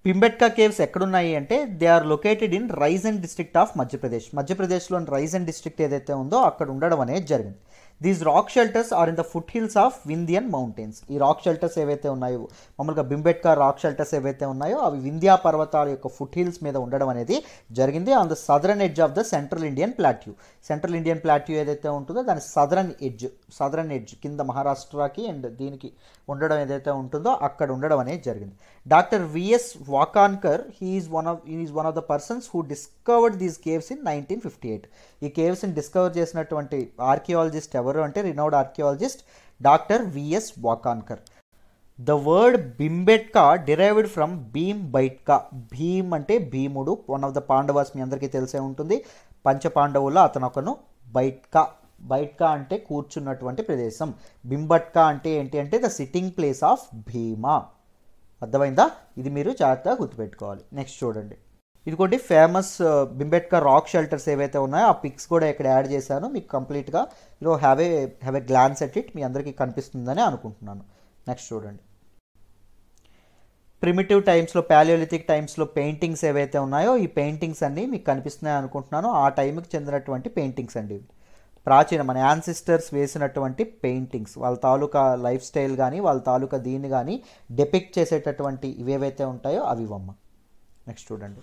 పింబెట్కా కేవ్స్ ఎక్కడున్నాయి అంటే they are located in Ryzen district of Madhya Pradesh మధ్యప్రదేశ్లోని రైజన్ డిస్ట్రిక్ట్ ఏదైతే ఉందో అక్కడ ఉండడం అనేది జరిగింది these rock shelters are in the foot hills of Vindhyan mountains ఈ రాక్ షెల్టర్స్ ఏవైతే ఉన్నాయో మామూలుగా బింబెట్కర్ రాక్ షెల్టర్స్ ఏవైతే ఉన్నాయో అవి వింధ్యా పర్వతాల యొక్క ఫుట్ హిల్స్ మీద ఉండడం అనేది జరిగింది on the southern edge of the central Indian plateau central Indian plateau ఏదైతే ఉంటుందో దాని సదరన్ ఎడ్జ్ సదరన్ ఎడ్జ్ కింద మహారాష్ట్రకి అండ్ దీనికి ఉండడం ఏదైతే ఉంటుందో అక్కడ ఉండడం అనేది జరిగింది Dr. V.S. Wakankar, he one of is one of the persons who discovered these caves in nineteen fifty eight ఈ కేవ్స్ని డిస్కవర్ చేసినటువంటి ఆర్కియాలజిస్ట్ ఎవరు అంటే renowned archaeologist doctor V S Wakankar the word Bimbetka derived from Bhim Baitka Bhim అంటే భీముడు వన్ ఆఫ్ ద పాండవాస్ మీ అందరికీ తెలిసే ఉంటుంది పంచపాండవుల్లో అతను ఒకను బైట్కా బైట్కా అంటే కూర్చున్నటువంటి ప్రదేశం బింబట్కా అంటే ఏంటి అంటే the sitting place of Bhima అర్థమైందా ఇది మీరు జాగ్రత్తగా గుర్తుపెట్టుకోవాలి నెక్స్ట్ చూడండి ఇదిగోండి ఫేమస్ బింబెట్కర్ రాక్ షెల్టర్స్ ఏవైతే ఉన్నాయో ఆ పిక్స్ కూడా ఇక్కడ యాడ్ చేశాను మీకు కంప్లీట్గా you know have a have a glance at it మీ అందరికీ కనిపిస్తుందని అనుకుంటున్నాను నెక్స్ట్ చూడండి ప్రిమిటివ్ టైమ్స్లో ప్యాలియోలిథిక్ టైమ్స్లో పెయింటింగ్స్ ఏవైతే ఉన్నాయో ఈ పెయింటింగ్స్ అన్నీ మీకు కనిపిస్తున్నాయి అనుకుంటున్నాను ఆ టైంకి చెందినటువంటి పెయింటింగ్స్ అండి ఇవి ప్రాచీన మన యాన్సిస్టర్స్ వేసినటువంటి పెయింటింగ్స్ వాళ్ళ తాలూకా లైఫ్ స్టైల్ కానీ వాళ్ళ తాలూకా దీన్ని కానీ డెపిక్ట్ చేసేటటువంటి ఇవేవైతే ఉంటాయో అవి బొమ్మ నెక్స్ట్ చూడండి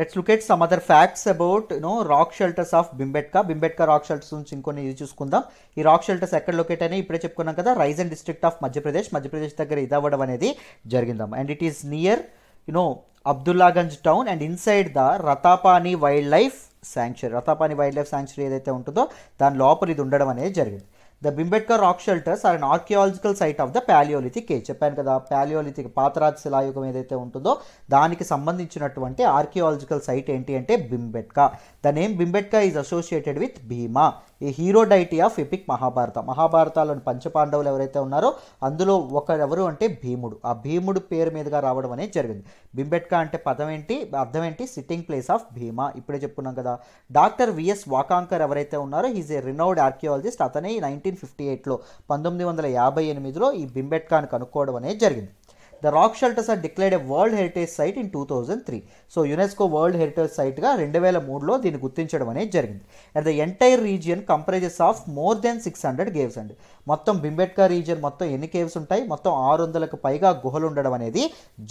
let's look at some other facts about no rock shelters of Bhimbetka Bhimbetka rock shelters నుంచి ఇంకొన్ని ఇది చూసుకుందాం ఈ రాక్ షెల్టర్స్ ఎక్కడ లొకేట్ అయినా ఇప్పుడే చెప్పుకున్నాం కదా రైజన్ డిస్ట్రిక్ట్ ఆఫ్ మధ్యప్రదేశ్ మధ్యప్రదేశ్ దగ్గర ఇది అవ్వడం అనేది జరిగిందాం and it is near you know Abdullaganj town and inside the Ratapani wild life sanctuary Ratapani wild life sanctuary ఏదైతే ఉంటుందో దాని లోపల ఇది ఉండడం అనేది జరిగింది the Bhimbetka rock shelters are an archaeological site of the palaeolithic age చెప్పాను కదా ప్యాలియోలిథిక్ పాతరాజు శిలాయుగం ఏదైతే ఉంటుందో దానికి సంబంధించినటువంటి ఆర్కియాలజికల్ సైట్ ఏంటి అంటే Bhimbetka the name Bhimbetka is associated with Bhima ఈ hero deity of epic Mahabharata మహాభారతాలను పంచపాండవులు ఎవరైతే ఉన్నారో అందులో ఒకరెవరు అంటే భీముడు ఆ భీముడు పేరు మీదుగా రావడం అనేది జరిగింది బింబెట్కా అంటే పదం ఏంటి అర్థం ఏంటి సిట్టింగ్ ప్లేస్ ఆఫ్ భీమా ఇప్పుడే చెప్పుకున్నాం కదా డాక్టర్ విఎస్ వాకాంకర్ ఎవరైతే ఉన్నారో హీజ్ ఏ రినౌడ్ ఆర్కియాలజిస్ట్ అతనే నైన్టీన్ నైన్టీన్ ఫిఫ్టీ ఎయిట్లో పంతొమ్మిది వందల యాభై ఎనిమిదిలో ఈ బింబెట్కాను కనుక్కోవడం అనేది జరిగింది the rock shelters are declared a world heritage site in two thousand three so UNESCO world heritage సైట్గా రెండు వేల మూడులో దీన్ని గుర్తించడం అనేది జరిగింది and the entire region comprises of more than six hundred caves అండి మొత్తం బింబెట్కా రీజియన్ మొత్తం ఎన్ని కేవ్స్ ఉంటాయి మొత్తం ఆరు వందలకు పైగా గుహలు ఉండడం అనేది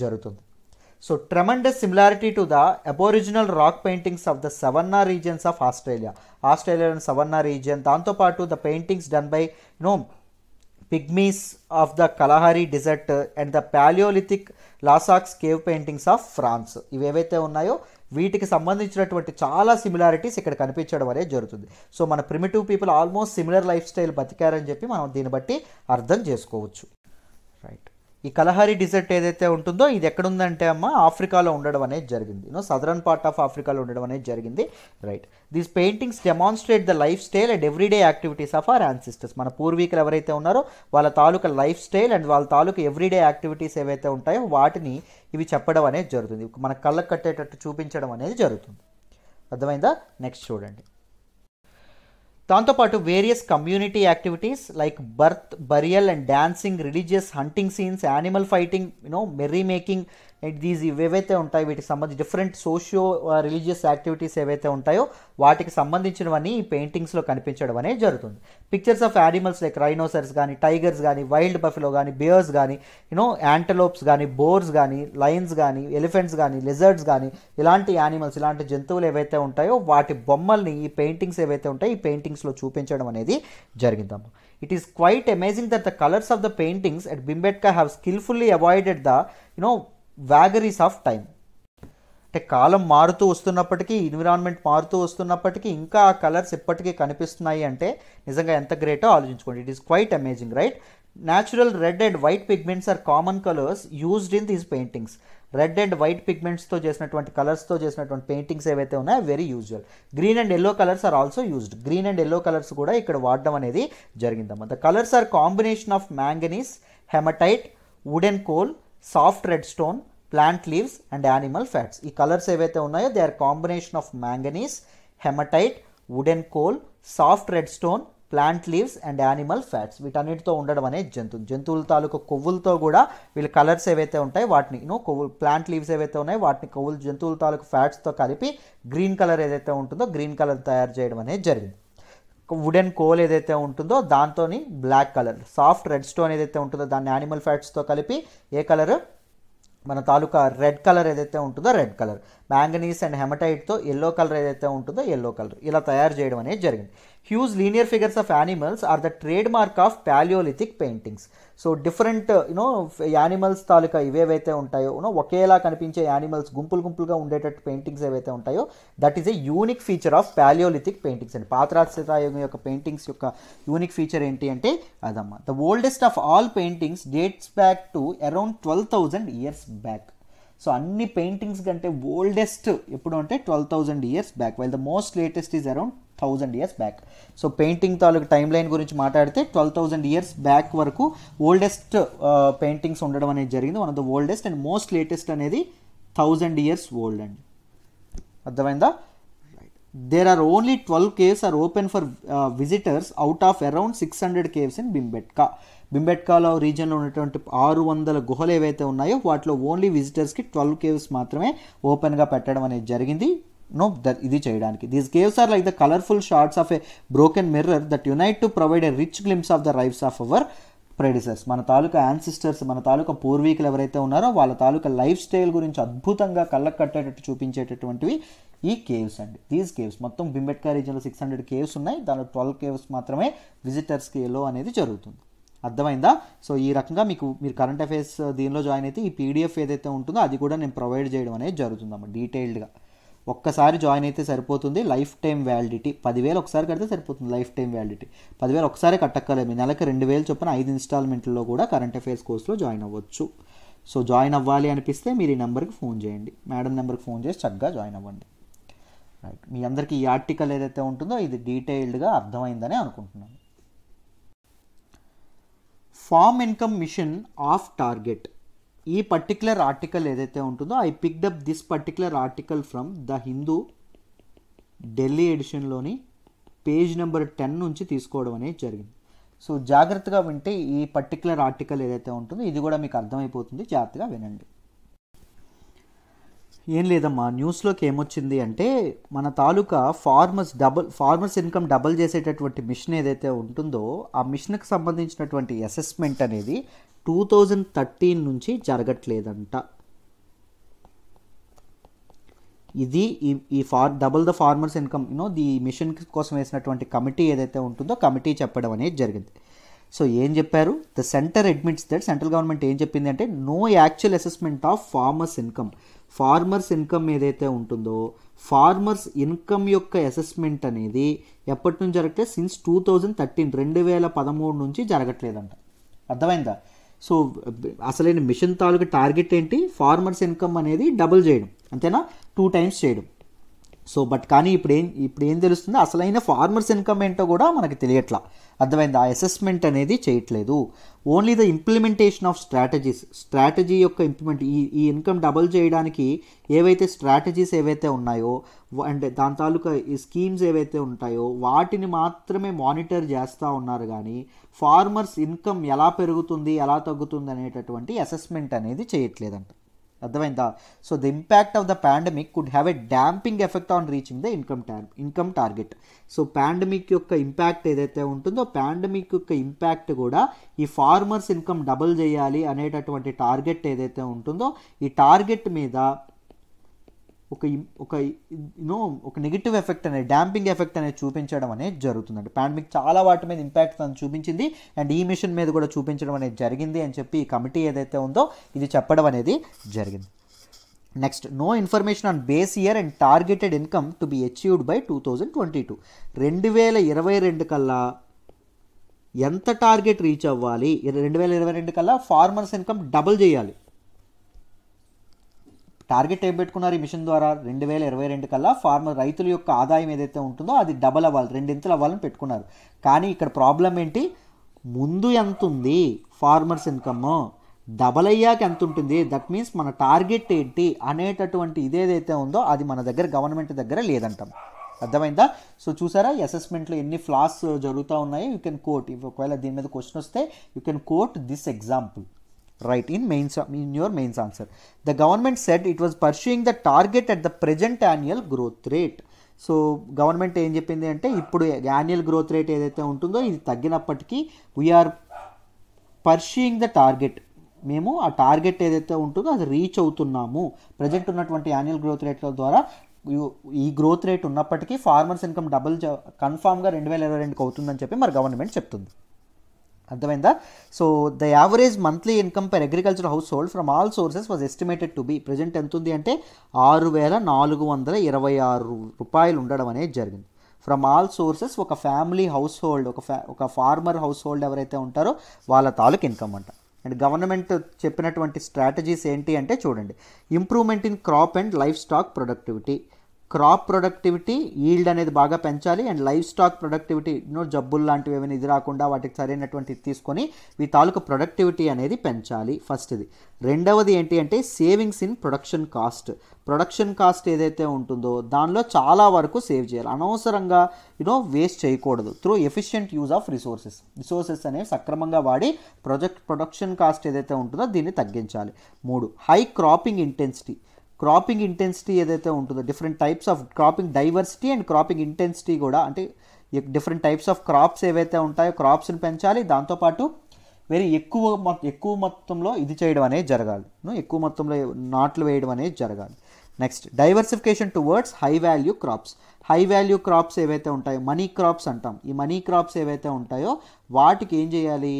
జరుగుతుంది So tremendous similarity to the aboriginal rock paintings of the savanna regions of Australia. Australia and savanna region. Dantopatu, the paintings done by you know, pygmies of the Kalahari desert and the Paleolithic Lascaux cave paintings of France ఇవి ఏవైతే ఉన్నాయో వీటికి సంబంధించినటువంటి చాలా similarities ఇక్కడ కనిపించడం అనేది జరుగుతుంది సో మన primitive people almost similar lifestyle బతికారని చెప్పి మనం దీన్ని బట్టి అర్థం చేసుకోవచ్చు రైట్ ఈ కలహారి డిజర్ట్ ఏదైతే ఉంటుందో ఇది ఎక్కడుందంటే అమ్మ ఆఫ్రికాలో ఉండడం అనేది జరిగింది యూనో సదరన్ పార్ట్ ఆఫ్ ఆఫ్రికాలో ఉండడం అనేది జరిగింది right these paintings demonstrate the lifestyle and everyday activities of our ancestors మన పూర్వీకులు ఎవరైతే ఉన్నారో వాళ్ళ తాలూకా లైఫ్ స్టైల్ అండ్ వాళ్ళ తాలూకా ఎవ్రీడే యాక్టివిటీస్ ఏవైతే ఉంటాయో వాటిని ఇవి చెప్పడం అనేది జరుగుతుంది మన కళ్ళకు కట్టేటట్టు చూపించడం అనేది జరుగుతుంది అర్థమైందా నెక్స్ట్ చూడండి దాంతోపాటు various community activities like birth burial and dancing religious hunting scenes animal fighting you know merrymaking these ఏవైతే ఉంటాయి వీటికి సంబంధించి డిఫరెంట్ సోషియో రిలీజియస్ యాక్టివిటీస్ ఏవైతే ఉంటాయో వాటికి సంబంధించినవన్నీ ఈ పెయింటింగ్స్లో కనిపించడం అనేది జరుగుతుంది pictures of animals like rhinoceros కానీ టైగర్స్ కానీ వైల్డ్ బఫ్లో కానీ బియర్స్ కానీ యూనో యాంటలోప్స్ కానీ బోర్స్ కానీ లయన్స్ కానీ ఎలిఫెంట్స్ కానీ లెజర్డ్స్ కానీ ఇలాంటి యానిమల్స్ ఇలాంటి జంతువులు ఏవైతే ఉంటాయో వాటి బొమ్మల్ని ఈ పెయింటింగ్స్ ఏవైతే ఉంటాయో ఈ పెయింటింగ్స్లో చూపించడం అనేది జరిగిందమ్మా it is quite amazing that the colours of the paintings at Bhimbetka have skilfully avoided the you know vagaries of time అంటే కాలం మారుతూ వస్తున్నప్పటికీ ఎన్విరాన్మెంట్ మారుతూ వస్తున్నప్పటికీ ఇంకా ఆ కలర్స్ ఎప్పటికీ కనిపిస్తున్నాయి అంటే నిజంగా ఎంత గ్రేటో ఆలోచించుకోండి it is quite amazing right natural red and white pigments are common colours used in these paintings red and white పిగ్మెంట్స్తో చేసినటువంటి కలర్స్తో చేసినటువంటి పెయింటింగ్స్ ఏవైతే ఉన్నాయో very usual green and yellow colours are also used green and yellow colours కూడా ఇక్కడ వాడడం అనేది జరిగిందమ్మా the colours are combination of manganese hematite wooden coal soft red stone plant leaves and animal fats ఈ colours ఏవైతే ఉన్నాయో they are combination of manganese hematite wooden coal soft red stone plant leaves and animal fats వీటన్నిటితో ఉండడం అనేది జంతువు జంతువుల తాలూకు కొవ్వులతో కూడా వీళ్ళ కలర్స్ ఏవైతే ఉంటాయో వాటిని యూనో కొవ్వులు ప్లాంట్ లీవ్స్ ఏవైతే ఉన్నాయో వాటిని కొవ్వులు జంతువుల తాలూకు ఫ్యాట్స్తో కలిపి గ్రీన్ కలర్ ఏదైతే ఉంటుందో గ్రీన్ కలర్ తయారు చేయడం అనేది జరిగింది వుడెన్ కోల్ ఏదైతే ఉంటుందో దాంతో black colour soft red stone ఏదైతే ఉంటుందో దాన్ని యానిమల్ ఫ్యాట్స్తో కలిపి ఏ కలరు మన తాలూకా రెడ్ కలర్ ఏదైతే ఉంటుందో రెడ్ కలర్ మ్యాంగనీస్ అండ్ హెమటైట్తో ఎల్లో కలర్ ఏదైతే ఉంటుందో ఎల్లో కలర్ ఇలా తయారు చేయడం అనేది జరిగింది huge linear figures of animals are the trademark of paleolithic paintings so different you know animals తాలూకా ఇవేవైతే ఉంటాయో యూనో ఒకేలా కనిపించే యానిమల్స్ గుంపులు గుంపులుగా ఉండేటట్టు పెయింటింగ్స్ ఏవైతే ఉంటాయో that is a unique feature of paleolithic paintings అండి పాతరాశ్రతాయుగం యొక్క పెయింటింగ్స్ యొక్క యూనిక్ ఫీచర్ ఏంటి అంటే అదమ్మ the oldest of all paintings dates back to around twelve thousand years back so అన్ని పెయింటింగ్స్ కంటే ఓల్డెస్ట్ ఎప్పుడు అంటే twelve thousand years back while the most latest is around thousand years back so painting తాలూకు timeline గురించి మాట్లాడితే twelve thousand years back వరకు oldest paintings uh, ఉండడం అనేది జరిగింది one of the oldest and most latest అనేది thousand years old అండి అర్థమైందా there are only twelve caves are open for visitors out of around six hundred caves in Bhimbetka బింబెట్కాలో రీజన్లో ఉన్నటువంటి ఆరు వందల గుహలు ఏవైతే ఉన్నాయో వాటిలో ఓన్లీ విజిటర్స్కి ట్వెల్వ్ కేవ్స్ మాత్రమే ఓపెన్గా పెట్టడం అనేది జరిగింది నో దట్ ఇది చేయడానికి these caves are like the colourful shards of a broken mirror that unite to provide a rich glimpse of the lives of our predecessors మన తాలూకా యాన్సిస్టర్స్ మన తాలూకా పూర్వీకులు ఎవరైతే ఉన్నారో వాళ్ళ తాలూకా లైఫ్ స్టైల్ గురించి అద్భుతంగా కళ్ళకు కట్టేటట్టు చూపించేటటువంటివి ఈ కేవ్స్ అండి దీస్ కేవ్స్ మొత్తం బింబెట్కా రీజియన్లో సిక్స్ హండ్రెడ్ కేవ్స్ ఉన్నాయి దానిలో ట్వెల్వ్ కేవ్స్ మాత్రమే విజిటర్స్కి ఎలో అనేది జరుగుతుంది అర్థమైందా సో ఈ రకంగా మీకు మీరు కరెంట్ అఫైర్స్ దీనిలో జాయిన్ అయితే ఈ పీడిఎఫ్ ఏదైతే ఉంటుందో అది కూడా నేను ప్రొవైడ్ చేయడం అనేది జరుగుతుందమ్మా డీటెయిల్డ్గా ఒక్కసారి జాయిన్ అయితే సరిపోతుంది లైఫ్ టైం వ్యాలిడిటీ పదివేలు ఒకసారి కడితే సరిపోతుంది లైఫ్ టైం వ్యాలిడిటీ పదివేలు ఒకసారి కట్టక్కర్లేదు నెలకి రెండు వేలు చొప్పున ఐదు ఇన్స్టాల్మెంట్లో కూడా కరెంట్ అఫేర్స్ కోర్సులో జాయిన్ అవ్వచ్చు సో జాయిన్ అవ్వాలి అనిపిస్తే మీరు ఈ నెంబర్కి ఫోన్ చేయండి మేడం నెంబర్కి ఫోన్ చేసి చక్కగా జాయిన్ అవ్వండి రైట్ మీ అందరికీ ఈ ఆర్టికల్ ఏదైతే ఉంటుందో ఇది డీటెయిల్డ్గా అర్థమైందని అనుకుంటున్నాను farm income mission of target ఈ పర్టిక్యులర్ ఆర్టికల్ ఏదైతే ఉంటుందో I up this particular article from the Hindu Delhi ఎడిషన్లోని పేజ్ నెంబర్ టెన్ నుంచి తీసుకోవడం అనేది జరిగింది సో జాగ్రత్తగా వింటే ఈ పర్టిక్యులర్ ఆర్టికల్ ఏదైతే ఉంటుందో ఇది కూడా మీకు అర్థమైపోతుంది జాగ్రత్తగా వినండి ఏం లేదమ్మా న్యూస్లోకి ఏమొచ్చింది అంటే మన తాలూకా farmers double farmers income double చేసేటటువంటి మిషన్ ఏదైతే ఉంటుందో ఆ మిషన్కి సంబంధించినటువంటి అసెస్మెంట్ అనేది టూ థౌజండ్ థర్టీన్ నుంచి జరగట్లేదంట ఇది ఈ ఈ far double the farmers income you know the mission కోసం వేసినటువంటి కమిటీ ఏదైతే ఉంటుందో కమిటీ చెప్పడం అనేది జరిగింది సో ఏం చెప్పారు the centre admits that central government ఏం చెప్పింది అంటే no actual assessment of farmers income farmers income ఏదైతే ఉంటుందో ఫార్మర్స్ ఇన్కమ్ యొక్క అసెస్మెంట్ అనేది ఎప్పటి నుంచి జరగట్లేదు సిన్స్ టూ థౌజండ్ థర్టీన్ రెండు వేల పదమూడు నుంచి జరగట్లేదంట అర్థమైందా సో అసలైన మిషన్ తాలూకు టార్గెట్ ఏంటి ఫార్మర్స్ ఇన్కమ్ అనేది డబుల్ చేయడం అంతేనా టూ టైమ్స్ చేయడం సో బట్ కానీ ఇప్పుడు ఏం ఇప్పుడు ఏం తెలుస్తుంది అసలైన ఫార్మర్స్ ఇన్కమ్ ఏంటో కూడా మనకు తెలియట్లా అర్థమైంది ఆ అసెస్మెంట్ అనేది చేయట్లేదు only the implementation of strategies strategy యొక్క ఇంప్లిమెంట్ ఈ ఈ ఇన్కమ్ డబుల్ చేయడానికి ఏవైతే స్ట్రాటజీస్ ఏవైతే ఉన్నాయో అండ్ దాని తాలూకా ఈ స్కీమ్స్ ఏవైతే ఉంటాయో వాటిని మాత్రమే మానిటర్ చేస్తూ ఉన్నారు కానీ ఫార్మర్స్ ఇన్కమ్ ఎలా పెరుగుతుంది ఎలా తగ్గుతుంది అనేటటువంటి అసెస్మెంట్ అనేది చేయట్లేదంట అర్థమైందా so the impact of the pandemic could have a dampening effect on reaching the income టార్ ఇన్కమ్ టార్గెట్ సో పాండమిక్ యొక్క ఇంపాక్ట్ ఏదైతే ఉంటుందో పాండమిక్ యొక్క ఇంపాక్ట్ కూడా ఈ ఫార్మర్స్ ఇన్కమ్ డబుల్ చేయాలి అనేటటువంటి టార్గెట్ ఏదైతే ఉంటుందో ఈ టార్గెట్ మీద ఒక ఒక యూనో ఒక నెగిటివ్ ఎఫెక్ట్ అనేది డాంపింగ్ ఎఫెక్ట్ అనేది చూపించడం అనేది జరుగుతుందండి పాండమిక్ చాలా వాటి మీద ఇంపాక్ట్ తను చూపించింది అండ్ ఈ మిషన్ మీద కూడా చూపించడం అనేది జరిగింది అని చెప్పి ఈ కమిటీ ఏదైతే ఉందో ఇది చెప్పడం అనేది జరిగింది next no information on base year and targeted income to be achieved by two thousand twenty two రెండు వేల ఇరవై రెండు కల్లా ఎంత టార్గెట్ రీచ్ అవ్వాలి రెండు వేల ఇరవై రెండు కల్లా ఫార్మర్స్ ఇన్కమ్ డబుల్ చేయాలి టార్గెట్ ఏం పెట్టుకున్నారు ఈ మిషన్ ద్వారా రెండు వేల ఇరవై రెండు కల్లా ఫార్మర్ రైతుల యొక్క ఆదాయం ఏదైతే ఉంటుందో అది డబల్ అవ్వాలి రెండింతలు అవ్వాలని పెట్టుకున్నారు కానీ ఇక్కడ ప్రాబ్లం ఏంటి ముందు ఎంత ఉంది ఫార్మర్స్ ఇన్కమ్ డబల్ అయ్యాక ఎంత ఉంటుంది దట్ మీన్స్ మన టార్గెట్ ఏంటి అనేటటువంటి ఇదేదైతే ఉందో అది మన దగ్గర గవర్నమెంట్ దగ్గర లేదంటాం అర్థమైందా సో చూసారా అసెస్మెంట్లో ఎన్ని ఫ్లాస్ జరుగుతూ ఉన్నాయి యూ కెన్ కోట్ ఒకవేళ దీని మీద క్వశ్చన్ వస్తే you can quote this example right in main in your mains answer the government said it was pursuing the target at the present annual growth rate so government ఏం చెప్పింది అంటే ఇప్పుడు annual growth rate ఏదైతే ఉంటుందో ఇది తగ్గినప్పటికీ we're pursuing the target మేము ఆ టార్గెట్ ఏదైతే ఉంటుందో అది రీచ్ అవుతున్నాము ప్రజెంట్ ఉన్నటువంటి యాన్యువల్ గ్రోత్ రేట్ల ద్వారా ఈ గ్రోత్ రేట్ ఉన్నప్పటికీ ఫార్మర్స్ ఇన్కమ్ డబుల్ కన్ఫామ్గా రెండు వేల ఇరవై రెండుకి అవుతుందని చెప్పి మరి గవర్నమెంట్ చెప్తుంది అర్థమైందా so the average monthly income per agriculture household from all sources was estimated to be present ఎంత ఉంది అంటే ఆరు వేల నాలుగు వందల ఇరవై ఆరు రూపాయలు ఉండడం అనేది జరిగింది ఫ్రమ్ ఆల్ సోర్సెస్ ఒక ఫ్యామిలీ హౌస్ హోల్డ్ ఒక ఫ్యా ఒక ఫార్మర్ హౌస్ హోల్డ్ ఎవరైతే ఉంటారో వాళ్ళ తాలూకు ఇన్కమ్ అంట అండ్ గవర్నమెంట్ చెప్పినటువంటి స్ట్రాటజీస్ ఏంటి అంటే చూడండి improvement in crop and livestock productivity crop productivity yield అనేది బాగా పెంచాలి అండ్ లైఫ్ స్టాక్ ప్రొడక్టివిటీ నో జబ్బులు లాంటివి ఏమైనా ఇది రాకుండా వాటికి సరైనటువంటి తీసుకొని ఈ తాలూకు ప్రొడక్టివిటీ అనేది పెంచాలి ఫస్ట్ ఇది రెండవది ఏంటి అంటే savings in production cost production cost ఏదైతే ఉంటుందో దానిలో చాలా వరకు సేవ్ చేయాలి అనవసరంగా యూనో వేస్ట్ చేయకూడదు through efficient use of resources resources అనేవి సక్రమంగా వాడి ప్రొజెక్ట్ ప్రొడక్షన్ కాస్ట్ ఏదైతే ఉంటుందో దీన్ని తగ్గించాలి మూడు high cropping intensity cropping intensity ఏదైతే ఉంటుందో different types of cropping diversity and cropping intensity కూడా అంటే డిఫరెంట్ టైప్స్ ఆఫ్ క్రాప్స్ ఏవైతే ఉంటాయో క్రాప్స్ని పెంచాలి దాంతోపాటు వెరీ ఎక్కువ ఎక్కువ మొత్తంలో ఇది చేయడం అనేది జరగాలి ఎక్కువ మొత్తంలో నాట్లు వేయడం అనేది జరగాలి next diversification towards high value crops high value crops ఏవైతే ఉంటాయో మనీ క్రాప్స్ అంటాం ఈ మనీ క్రాప్స్ ఏవైతే ఉంటాయో వాటికి ఏం చేయాలి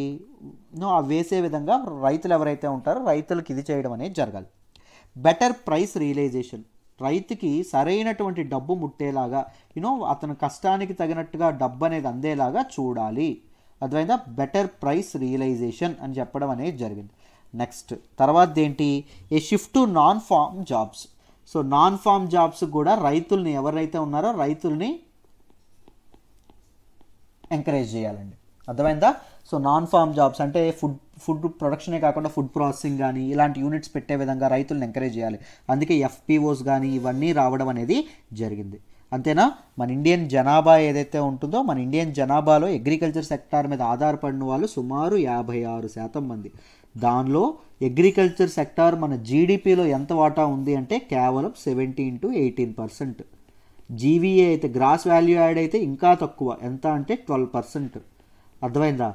అవి వేసే విధంగా రైతులు ఎవరైతే ఉంటారో రైతులకు ఇది చేయడం అనేది జరగాలి బెటర్ ప్రైస్ రియలైజేషన్ రైతుకి సరైనటువంటి డబ్బు ముట్టేలాగా యూనో అతని కష్టానికి తగినట్టుగా డబ్బు అనేది అందేలాగా చూడాలి అర్థమైందా బెటర్ ప్రైస్ రియలైజేషన్ అని చెప్పడం అనేది జరిగింది నెక్స్ట్ తర్వాత ఏంటి a shift to non farm jobs so non farm jobs కూడా రైతుల్ని ఎవరైతే ఉన్నారో రైతుల్ని ఎంకరేజ్ చేయాలండి అర్థమైందా సో నాన్ ఫామ్ జాబ్స్ అంటే ఫుడ్ ఫుడ్ ప్రొడక్షనే కాకుండా ఫుడ్ ప్రాసెసింగ్ కానీ ఇలాంటి యూనిట్స్ పెట్టే విధంగా రైతులను ఎంకరేజ్ చేయాలి అందుకే ఎఫ్పిఓస్ కానీ ఇవన్నీ రావడం అనేది జరిగింది అంతేనా మన ఇండియన్ జనాభా ఏదైతే ఉంటుందో మన ఇండియన్ జనాభాలో అగ్రికల్చర్ సెక్టార్ మీద ఆధారపడిన వాళ్ళు సుమారు యాభై ఆరు శాతం మంది దానిలో అగ్రికల్చర్ సెక్టార్ మన జీడిపిలో ఎంత వాటా ఉంది అంటే కేవలం seventeen to eighteen percent GVA అయితే గ్రాస్ వాల్యూ యాడ్ అయితే ఇంకా తక్కువ ఎంత అంటే ట్వెల్వ్ పర్సెంట్ అర్థమైందా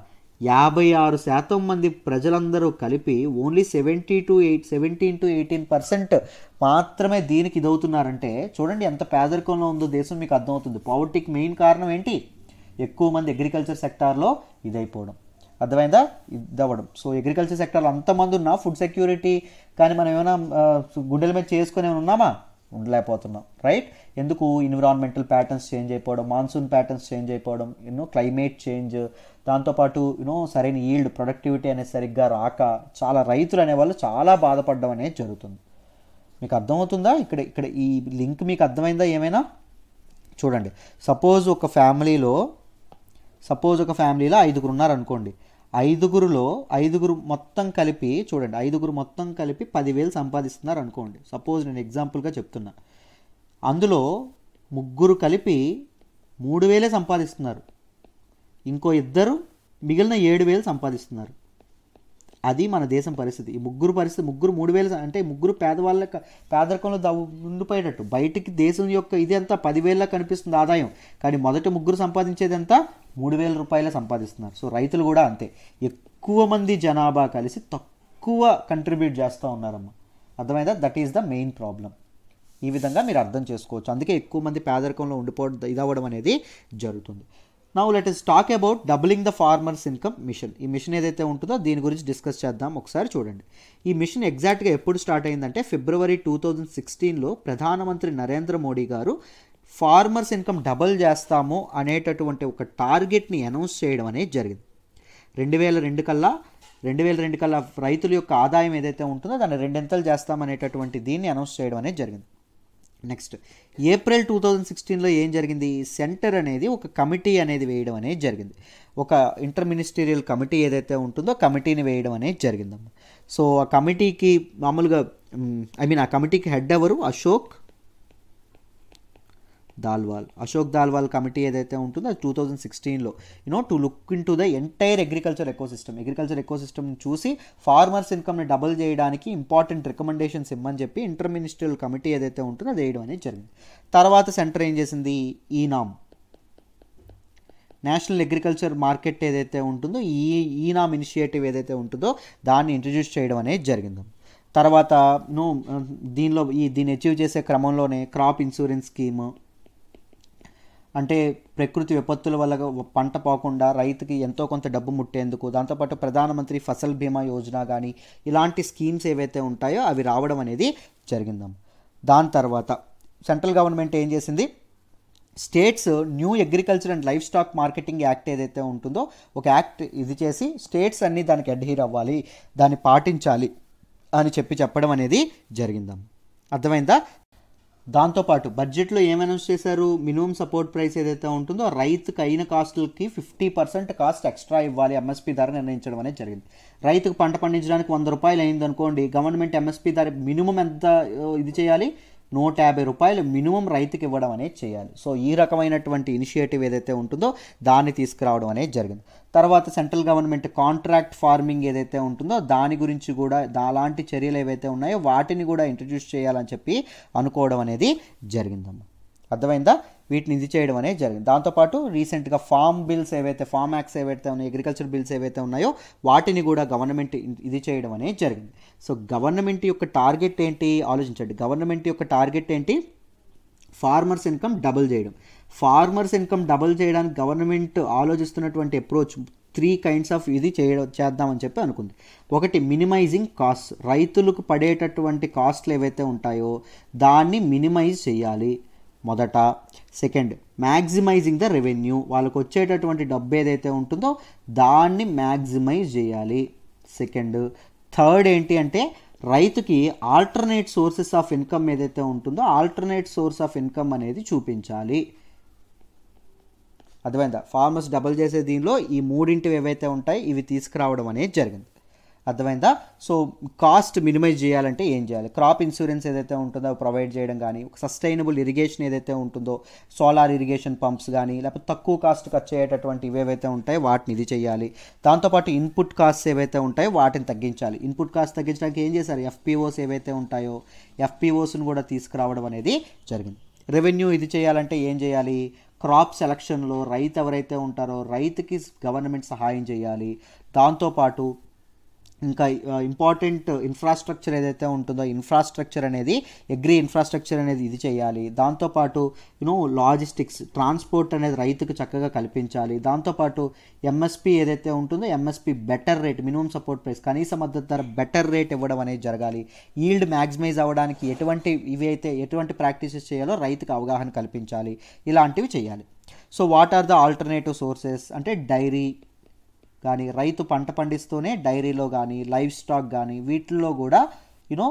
యాభై ఆరు శాతం మంది ప్రజలందరూ కలిపి only seventy to eight seventeen to eighteen percent మాత్రమే దీనికి ఇదవుతున్నారంటే చూడండి ఎంత పేదరికంలో ఉందో దేశం మీకు అర్థమవుతుంది పవర్టీకి మెయిన్ కారణం ఏంటి ఎక్కువ మంది అగ్రికల్చర్ సెక్టార్లో ఇదైపోవడం అర్థమైందా అవ్వడం సో అగ్రికల్చర్ సెక్టార్లో అంతమంది ఉన్నా ఫుడ్ సెక్యూరిటీ కానీ మనం ఏమైనా గుడ్డల మీద చేసుకుని ఏమైనా ఉన్నామా ఉండలేకపోతున్నాం రైట్ ఎందుకు ఎన్విరాన్మెంటల్ ప్యాటర్న్స్ చేంజ్ అయిపోవడం మాన్సూన్ ప్యాటర్న్స్ చేంజ్ అయిపోవడం యూనో క్లైమేట్ చేంజ్ దాంతోపాటు యూనో సరైన ఈల్డ్ ప్రొడక్టివిటీ అనేది సరిగ్గా రాక చాలా రైతులు అనేవాళ్ళు చాలా బాధపడడం అనేది జరుగుతుంది మీకు అర్థమవుతుందా ఇక్కడ ఇక్కడ ఈ లింక్ మీకు అర్థమైందా ఏమైనా చూడండి సపోజ్ ఒక ఫ్యామిలీలో సపోజ్ ఒక ఫ్యామిలీలో ఐదుగురు ఉన్నారనుకోండి ఐదుగురులో ఐదుగురు మొత్తం కలిపి చూడండి ఐదుగురు మొత్తం కలిపి పదివేలు సంపాదిస్తున్నారు అనుకోండి సపోజ్ నేను ఎగ్జాంపుల్గా చెప్తున్నా అందులో ముగ్గురు కలిపి మూడు వేలే సంపాదిస్తున్నారు ఇంకో ఇద్దరు మిగిలిన ఏడు వేలు సంపాదిస్తున్నారు అది మన దేశం పరిస్థితి ఈ ముగ్గురు పరిస్థితి ముగ్గురు మూడు వేలు అంటే ముగ్గురు పేదవాళ్ళ పేదరికంలో దవ్వు ఉండిపోయేటట్టు బయటికి దేశం యొక్క ఇది అంతా పదివేల కనిపిస్తుంది ఆదాయం కానీ మొదటి ముగ్గురు సంపాదించేది అంతా మూడు వేల రూపాయల సంపాదిస్తున్నారు సో రైతులు కూడా అంతే ఎక్కువ మంది జనాభా కలిసి తక్కువ కంట్రిబ్యూట్ చేస్తూ ఉన్నారమ్మ అర్థమైందా that is the main problem ఈ విధంగా మీరు అర్థం చేసుకోవచ్చు అందుకే ఎక్కువ మంది పేదరికంలో ఉండిపోవడం ఇదవ్వడం అనేది జరుగుతుంది నా let us talk about doubling the farmers income mission ఈ మిషన్ ఏదైతే ఉంటుందో దీని గురించి డిస్కస్ చేద్దాం ఒకసారి చూడండి ఈ మిషన్ ఎగ్జాక్ట్గా ఎప్పుడు స్టార్ట్ అయిందంటే ఫిబ్రవరి టూ థౌజండ్ సిక్స్టీన్లో ప్రధానమంత్రి నరేంద్ర మోడీ గారు ఫార్మర్స్ ఇన్కమ్ డబుల్ చేస్తాము అనేటటువంటి ఒక టార్గెట్ని అనౌన్స్ చేయడం అనేది జరిగింది రెండు వేల రెండు కల్లా రెండు వేల రెండు కల్లా రైతుల యొక్క ఆదాయం ఏదైతే ఉంటుందో దాన్ని రెండింతలు చేస్తామనేటటువంటి దీన్ని అనౌన్స్ చేయడం అనేది జరిగింది నెక్స్ట్ ఏప్రిల్ టూ థౌజండ్ సిక్స్టీన్లో ఏం జరిగింది సెంటర్ అనేది ఒక కమిటీ అనేది వేయడం అనేది జరిగింది ఒక ఇంటర్ మినిస్టీరియల్ కమిటీ ఏదైతే ఉంటుందో కమిటీని వేయడం అనేది జరిగిందమ్మ సో ఆ కమిటీకి మామూలుగా ఐ మీన్ ఆ కమిటీకి హెడ్ ఎవరు అశోక్ దాల్వాల్ అశోక్ దాల్వాల్ కమిటీ ఏదైతే ఉంటుందో అది టూ థౌజండ్ సిక్స్టీన్లో you know to look in to the entire agriculture ecosystem agriculture ecosystem చూసి ఫార్మర్స్ ఇన్కమ్ని డబుల్ చేయడానికి ఇంపార్టెంట్ రికమెండేషన్స్ ఇమ్మని చెప్పి ఇంటర్ మినిస్ట్రియల్ కమిటీ ఏదైతే ఉంటుందో అది వేయడం అనేది జరిగింది తర్వాత సెంటర్ ఏం చేసింది ఈనామ్ నేషనల్ అగ్రికల్చర్ మార్కెట్ ఏదైతే ఉంటుందో ఈ ఈనామ్ ఇనిషియేటివ్ ఏదైతే ఉంటుందో దాన్ని ఇంట్రడ్యూస్ చేయడం అనేది జరిగింది తర్వాత దీనిలో ఈ దీన్ని అచీవ్ చేసే క్రమంలోనే క్రాప్ ఇన్సూరెన్స్ స్కీమ్ అంటే ప్రకృతి విపత్తుల వల్ల పంట పోకుండా రైతుకి ఎంతో కొంత డబ్బు ముట్టేందుకు దాంతోపాటు ప్రధానమంత్రి ఫసల్ బీమా యోజన కానీ ఇలాంటి స్కీమ్స్ ఏవైతే ఉంటాయో అవి రావడం అనేది జరిగిందాం దాని తర్వాత సెంట్రల్ గవర్నమెంట్ ఏం చేసింది states new agriculture and livestock marketing act ఏదైతే ఉంటుందో ఒక యాక్ట్ ఇది చేసి స్టేట్స్ అన్నీ దానికి అడ్హీర్ అవ్వాలి దాన్ని పాటించాలి అని చెప్పి చెప్పడం అనేది జరిగిందాం అర్థమైందా దాంతోపాటు బడ్జెట్లో ఏమనౌన్స్ చేశారు మినిమం సపోర్ట్ ప్రైస్ ఏదైతే ఉంటుందో రైతుకు అయిన కాస్ట్లకి ఫిఫ్టీ పర్సెంట్ కాస్ట్ ఎక్స్ట్రా ఇవ్వాలి ఎంఎస్పీ ధర నిర్ణయించడం అనేది జరిగింది రైతుకు పంట పండించడానికి వంద రూపాయలు అయింది అనుకోండి గవర్నమెంట్ ఎంఎస్పీ ధర మినిమం ఎంత ఇది చేయాలి నూట యాభై రూపాయలు మినిమం రైతుకి ఇవ్వడం అనేది చేయాలి సో ఈ రకమైనటువంటి ఇనిషియేటివ్ ఏదైతే ఉంటుందో దాన్ని తీసుకురావడం అనేది జరిగింది తర్వాత సెంట్రల్ గవర్నమెంట్ కాంట్రాక్ట్ ఫార్మింగ్ ఏదైతే ఉంటుందో దాని గురించి కూడా అలాంటి చర్యలు ఏవైతే ఉన్నాయో వాటిని కూడా ఇంట్రడ్యూస్ చేయాలని చెప్పి అనుకోవడం అనేది జరిగిందమ్మా అర్థమైందా వీటిని ఇది చేయడం అనేది జరిగింది దాంతోపాటు రీసెంట్గా ఫామ్ బిల్స్ ఏవైతే ఫామ్ యాక్ట్స్ ఏవైతే ఉన్నాయో అగ్రికల్చర్ బిల్స్ ఏవైతే ఉన్నాయో వాటిని కూడా గవర్నమెంట్ ఇది చేయడం అనేది జరిగింది సో గవర్నమెంట్ యొక్క టార్గెట్ ఏంటి ఆలోచించండి గవర్నమెంట్ యొక్క టార్గెట్ ఏంటి ఫార్మర్స్ ఇన్కమ్ డబుల్ చేయడం ఫార్మర్స్ ఇన్కమ్ డబుల్ చేయడానికి గవర్నమెంట్ ఆలోచిస్తున్నటువంటి అప్రోచ్ త్రీ కైండ్స్ ఆఫ్ ఇది చేయడం చేద్దామని చెప్పి అనుకుంది ఒకటి మినిమైజింగ్ కాస్ట్ రైతులకు పడేటటువంటి కాస్ట్లు ఏవైతే ఉంటాయో దాన్ని మినిమైజ్ చేయాలి మొదట సెకండ్ మ్యాక్సిమైజింగ్ ద రెవెన్యూ వాళ్ళకు వచ్చేటటువంటి డబ్బు ఏదైతే ఉంటుందో దాన్ని మ్యాక్సిమైజ్ చేయాలి సెకండ్ థర్డ్ ఏంటి అంటే రైతుకి ఆల్టర్నేట్ సోర్సెస్ ఆఫ్ ఇన్కమ్ ఏదైతే ఉంటుందో ఆల్టర్నేట్ సోర్స్ ఆఫ్ ఇన్కమ్ అనేది చూపించాలి అర్థమైందా ఫార్మర్స్ డబల్ చేసే దీనిలో ఈ మూడింటివి ఏవైతే ఉంటాయి ఇవి తీసుకురావడం అనేది జరిగింది అర్థమైందా సో కాస్ట్ మినిమైజ్ చేయాలంటే ఏం చేయాలి క్రాప్ ఇన్సూరెన్స్ ఏదైతే ఉంటుందో ప్రొవైడ్ చేయడం కానీ సస్టైనబుల్ ఇరిగేషన్ ఏదైతే ఉంటుందో సోలార్ ఇరిగేషన్ పంప్స్ కానీ లేకపోతే తక్కువ కాస్ట్ ఖర్చు అయ్యేటటువంటి ఏవైతే ఉంటాయో వాటిని ఇది చేయాలి దాంతోపాటు ఇన్పుట్ కాస్ట్ ఏవైతే ఉంటాయో వాటిని తగ్గించాలి ఇన్పుట్ కాస్ట్ తగ్గించడానికి ఏం చేశారు ఎఫ్పిఓస్ ఏవైతే ఉంటాయో ఎఫ్పిఓస్ని కూడా తీసుకురావడం అనేది జరిగింది రెవెన్యూ ఇది చేయాలంటే ఏం చేయాలి క్రాప్ సెలక్షన్లో రైతు ఎవరైతే ఉంటారో రైతుకి గవర్నమెంట్ సహాయం చేయాలి దాంతోపాటు ఇంకా ఇంపార్టెంట్ ఇన్ఫ్రాస్ట్రక్చర్ ఏదైతే ఉంటుందో ఇన్ఫ్రాస్ట్రక్చర్ అనేది అగ్రి ఇన్ఫ్రాస్ట్రక్చర్ అనేది ఇది చేయాలి దాంతోపాటు యూనో లాజిస్టిక్స్ ట్రాన్స్పోర్ట్ అనేది రైతుకు చక్కగా కల్పించాలి దాంతోపాటు ఎంఎస్పి ఏదైతే ఉంటుందో MSP better rate minimum support price కనీస మద్దతు ధర బెటర్ రేట్ ఇవ్వడం అనేది జరగాలి ఈల్డ్ మ్యాక్సిమైజ్ అవ్వడానికి ఎటువంటి ఇవి అయితే ఎటువంటి ప్రాక్టీసెస్ చేయాలో రైతుకు అవగాహన కల్పించాలి ఇలాంటివి చేయాలి so what are the alternative sources అంటే డైరీ కానీ రైతు పంట పండిస్తూనే డైరీలో కానీ లైవ్ స్టాక్ కానీ వీటిల్లో కూడా యూనో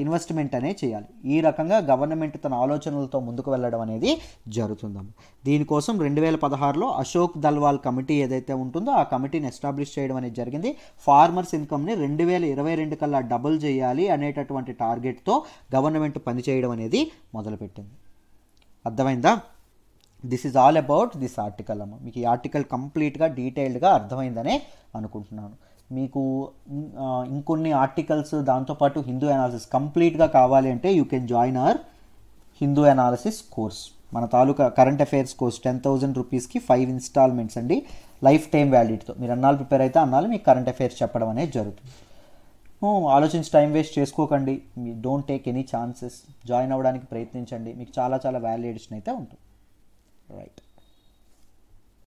ఇన్వెస్ట్మెంట్ అనే చేయాలి ఈ రకంగా గవర్నమెంట్ తన ఆలోచనలతో ముందుకు వెళ్ళడం అనేది జరుగుతుందమ్మ దీనికోసం రెండు వేల పదహారులో అశోక్ దల్వాల్ కమిటీ ఏదైతే ఉంటుందో ఆ కమిటీని ఎస్టాబ్లిష్ చేయడం అనేది జరిగింది ఫార్మర్స్ ఇన్కమ్ని రెండు వేల ఇరవై రెండు కల్లా డబుల్ చేయాలి అనేటటువంటి టార్గెట్తో గవర్నమెంట్ పనిచేయడం అనేది మొదలుపెట్టింది అర్థమైందా this is all about this article అమ్మ మీకు ఈ ఆర్టికల్ కంప్లీట్గా డీటెయిల్డ్గా అర్థమైందనే అనుకుంటున్నాను మీకు ఇంకొన్ని ఆర్టికల్స్ దాంతోపాటు హిందూ అనాలిసిస్ కంప్లీట్గా కావాలి అంటే you can join our Hindu analysis course మన తాలూకా current affairs course ten thousand రూపీస్కి ఫైవ్ ఇన్స్టాల్మెంట్స్ అండి లైఫ్ టైం వ్యాలిడ్తో మీరు అన్నాలు ప్రిపేర్ అయితే అన్నాలు మీకు కరెంట్ అఫైర్స్ చెప్పడం అనేది జరుగుతుంది ఆలోచించి టైం వేస్ట్ చేసుకోకండి మీ don't take any chances join అవ్వడానికి ప్రయత్నించండి మీకు చాలా చాలా వాల్యుయేషన్ అయితే ఉంటుంది All right.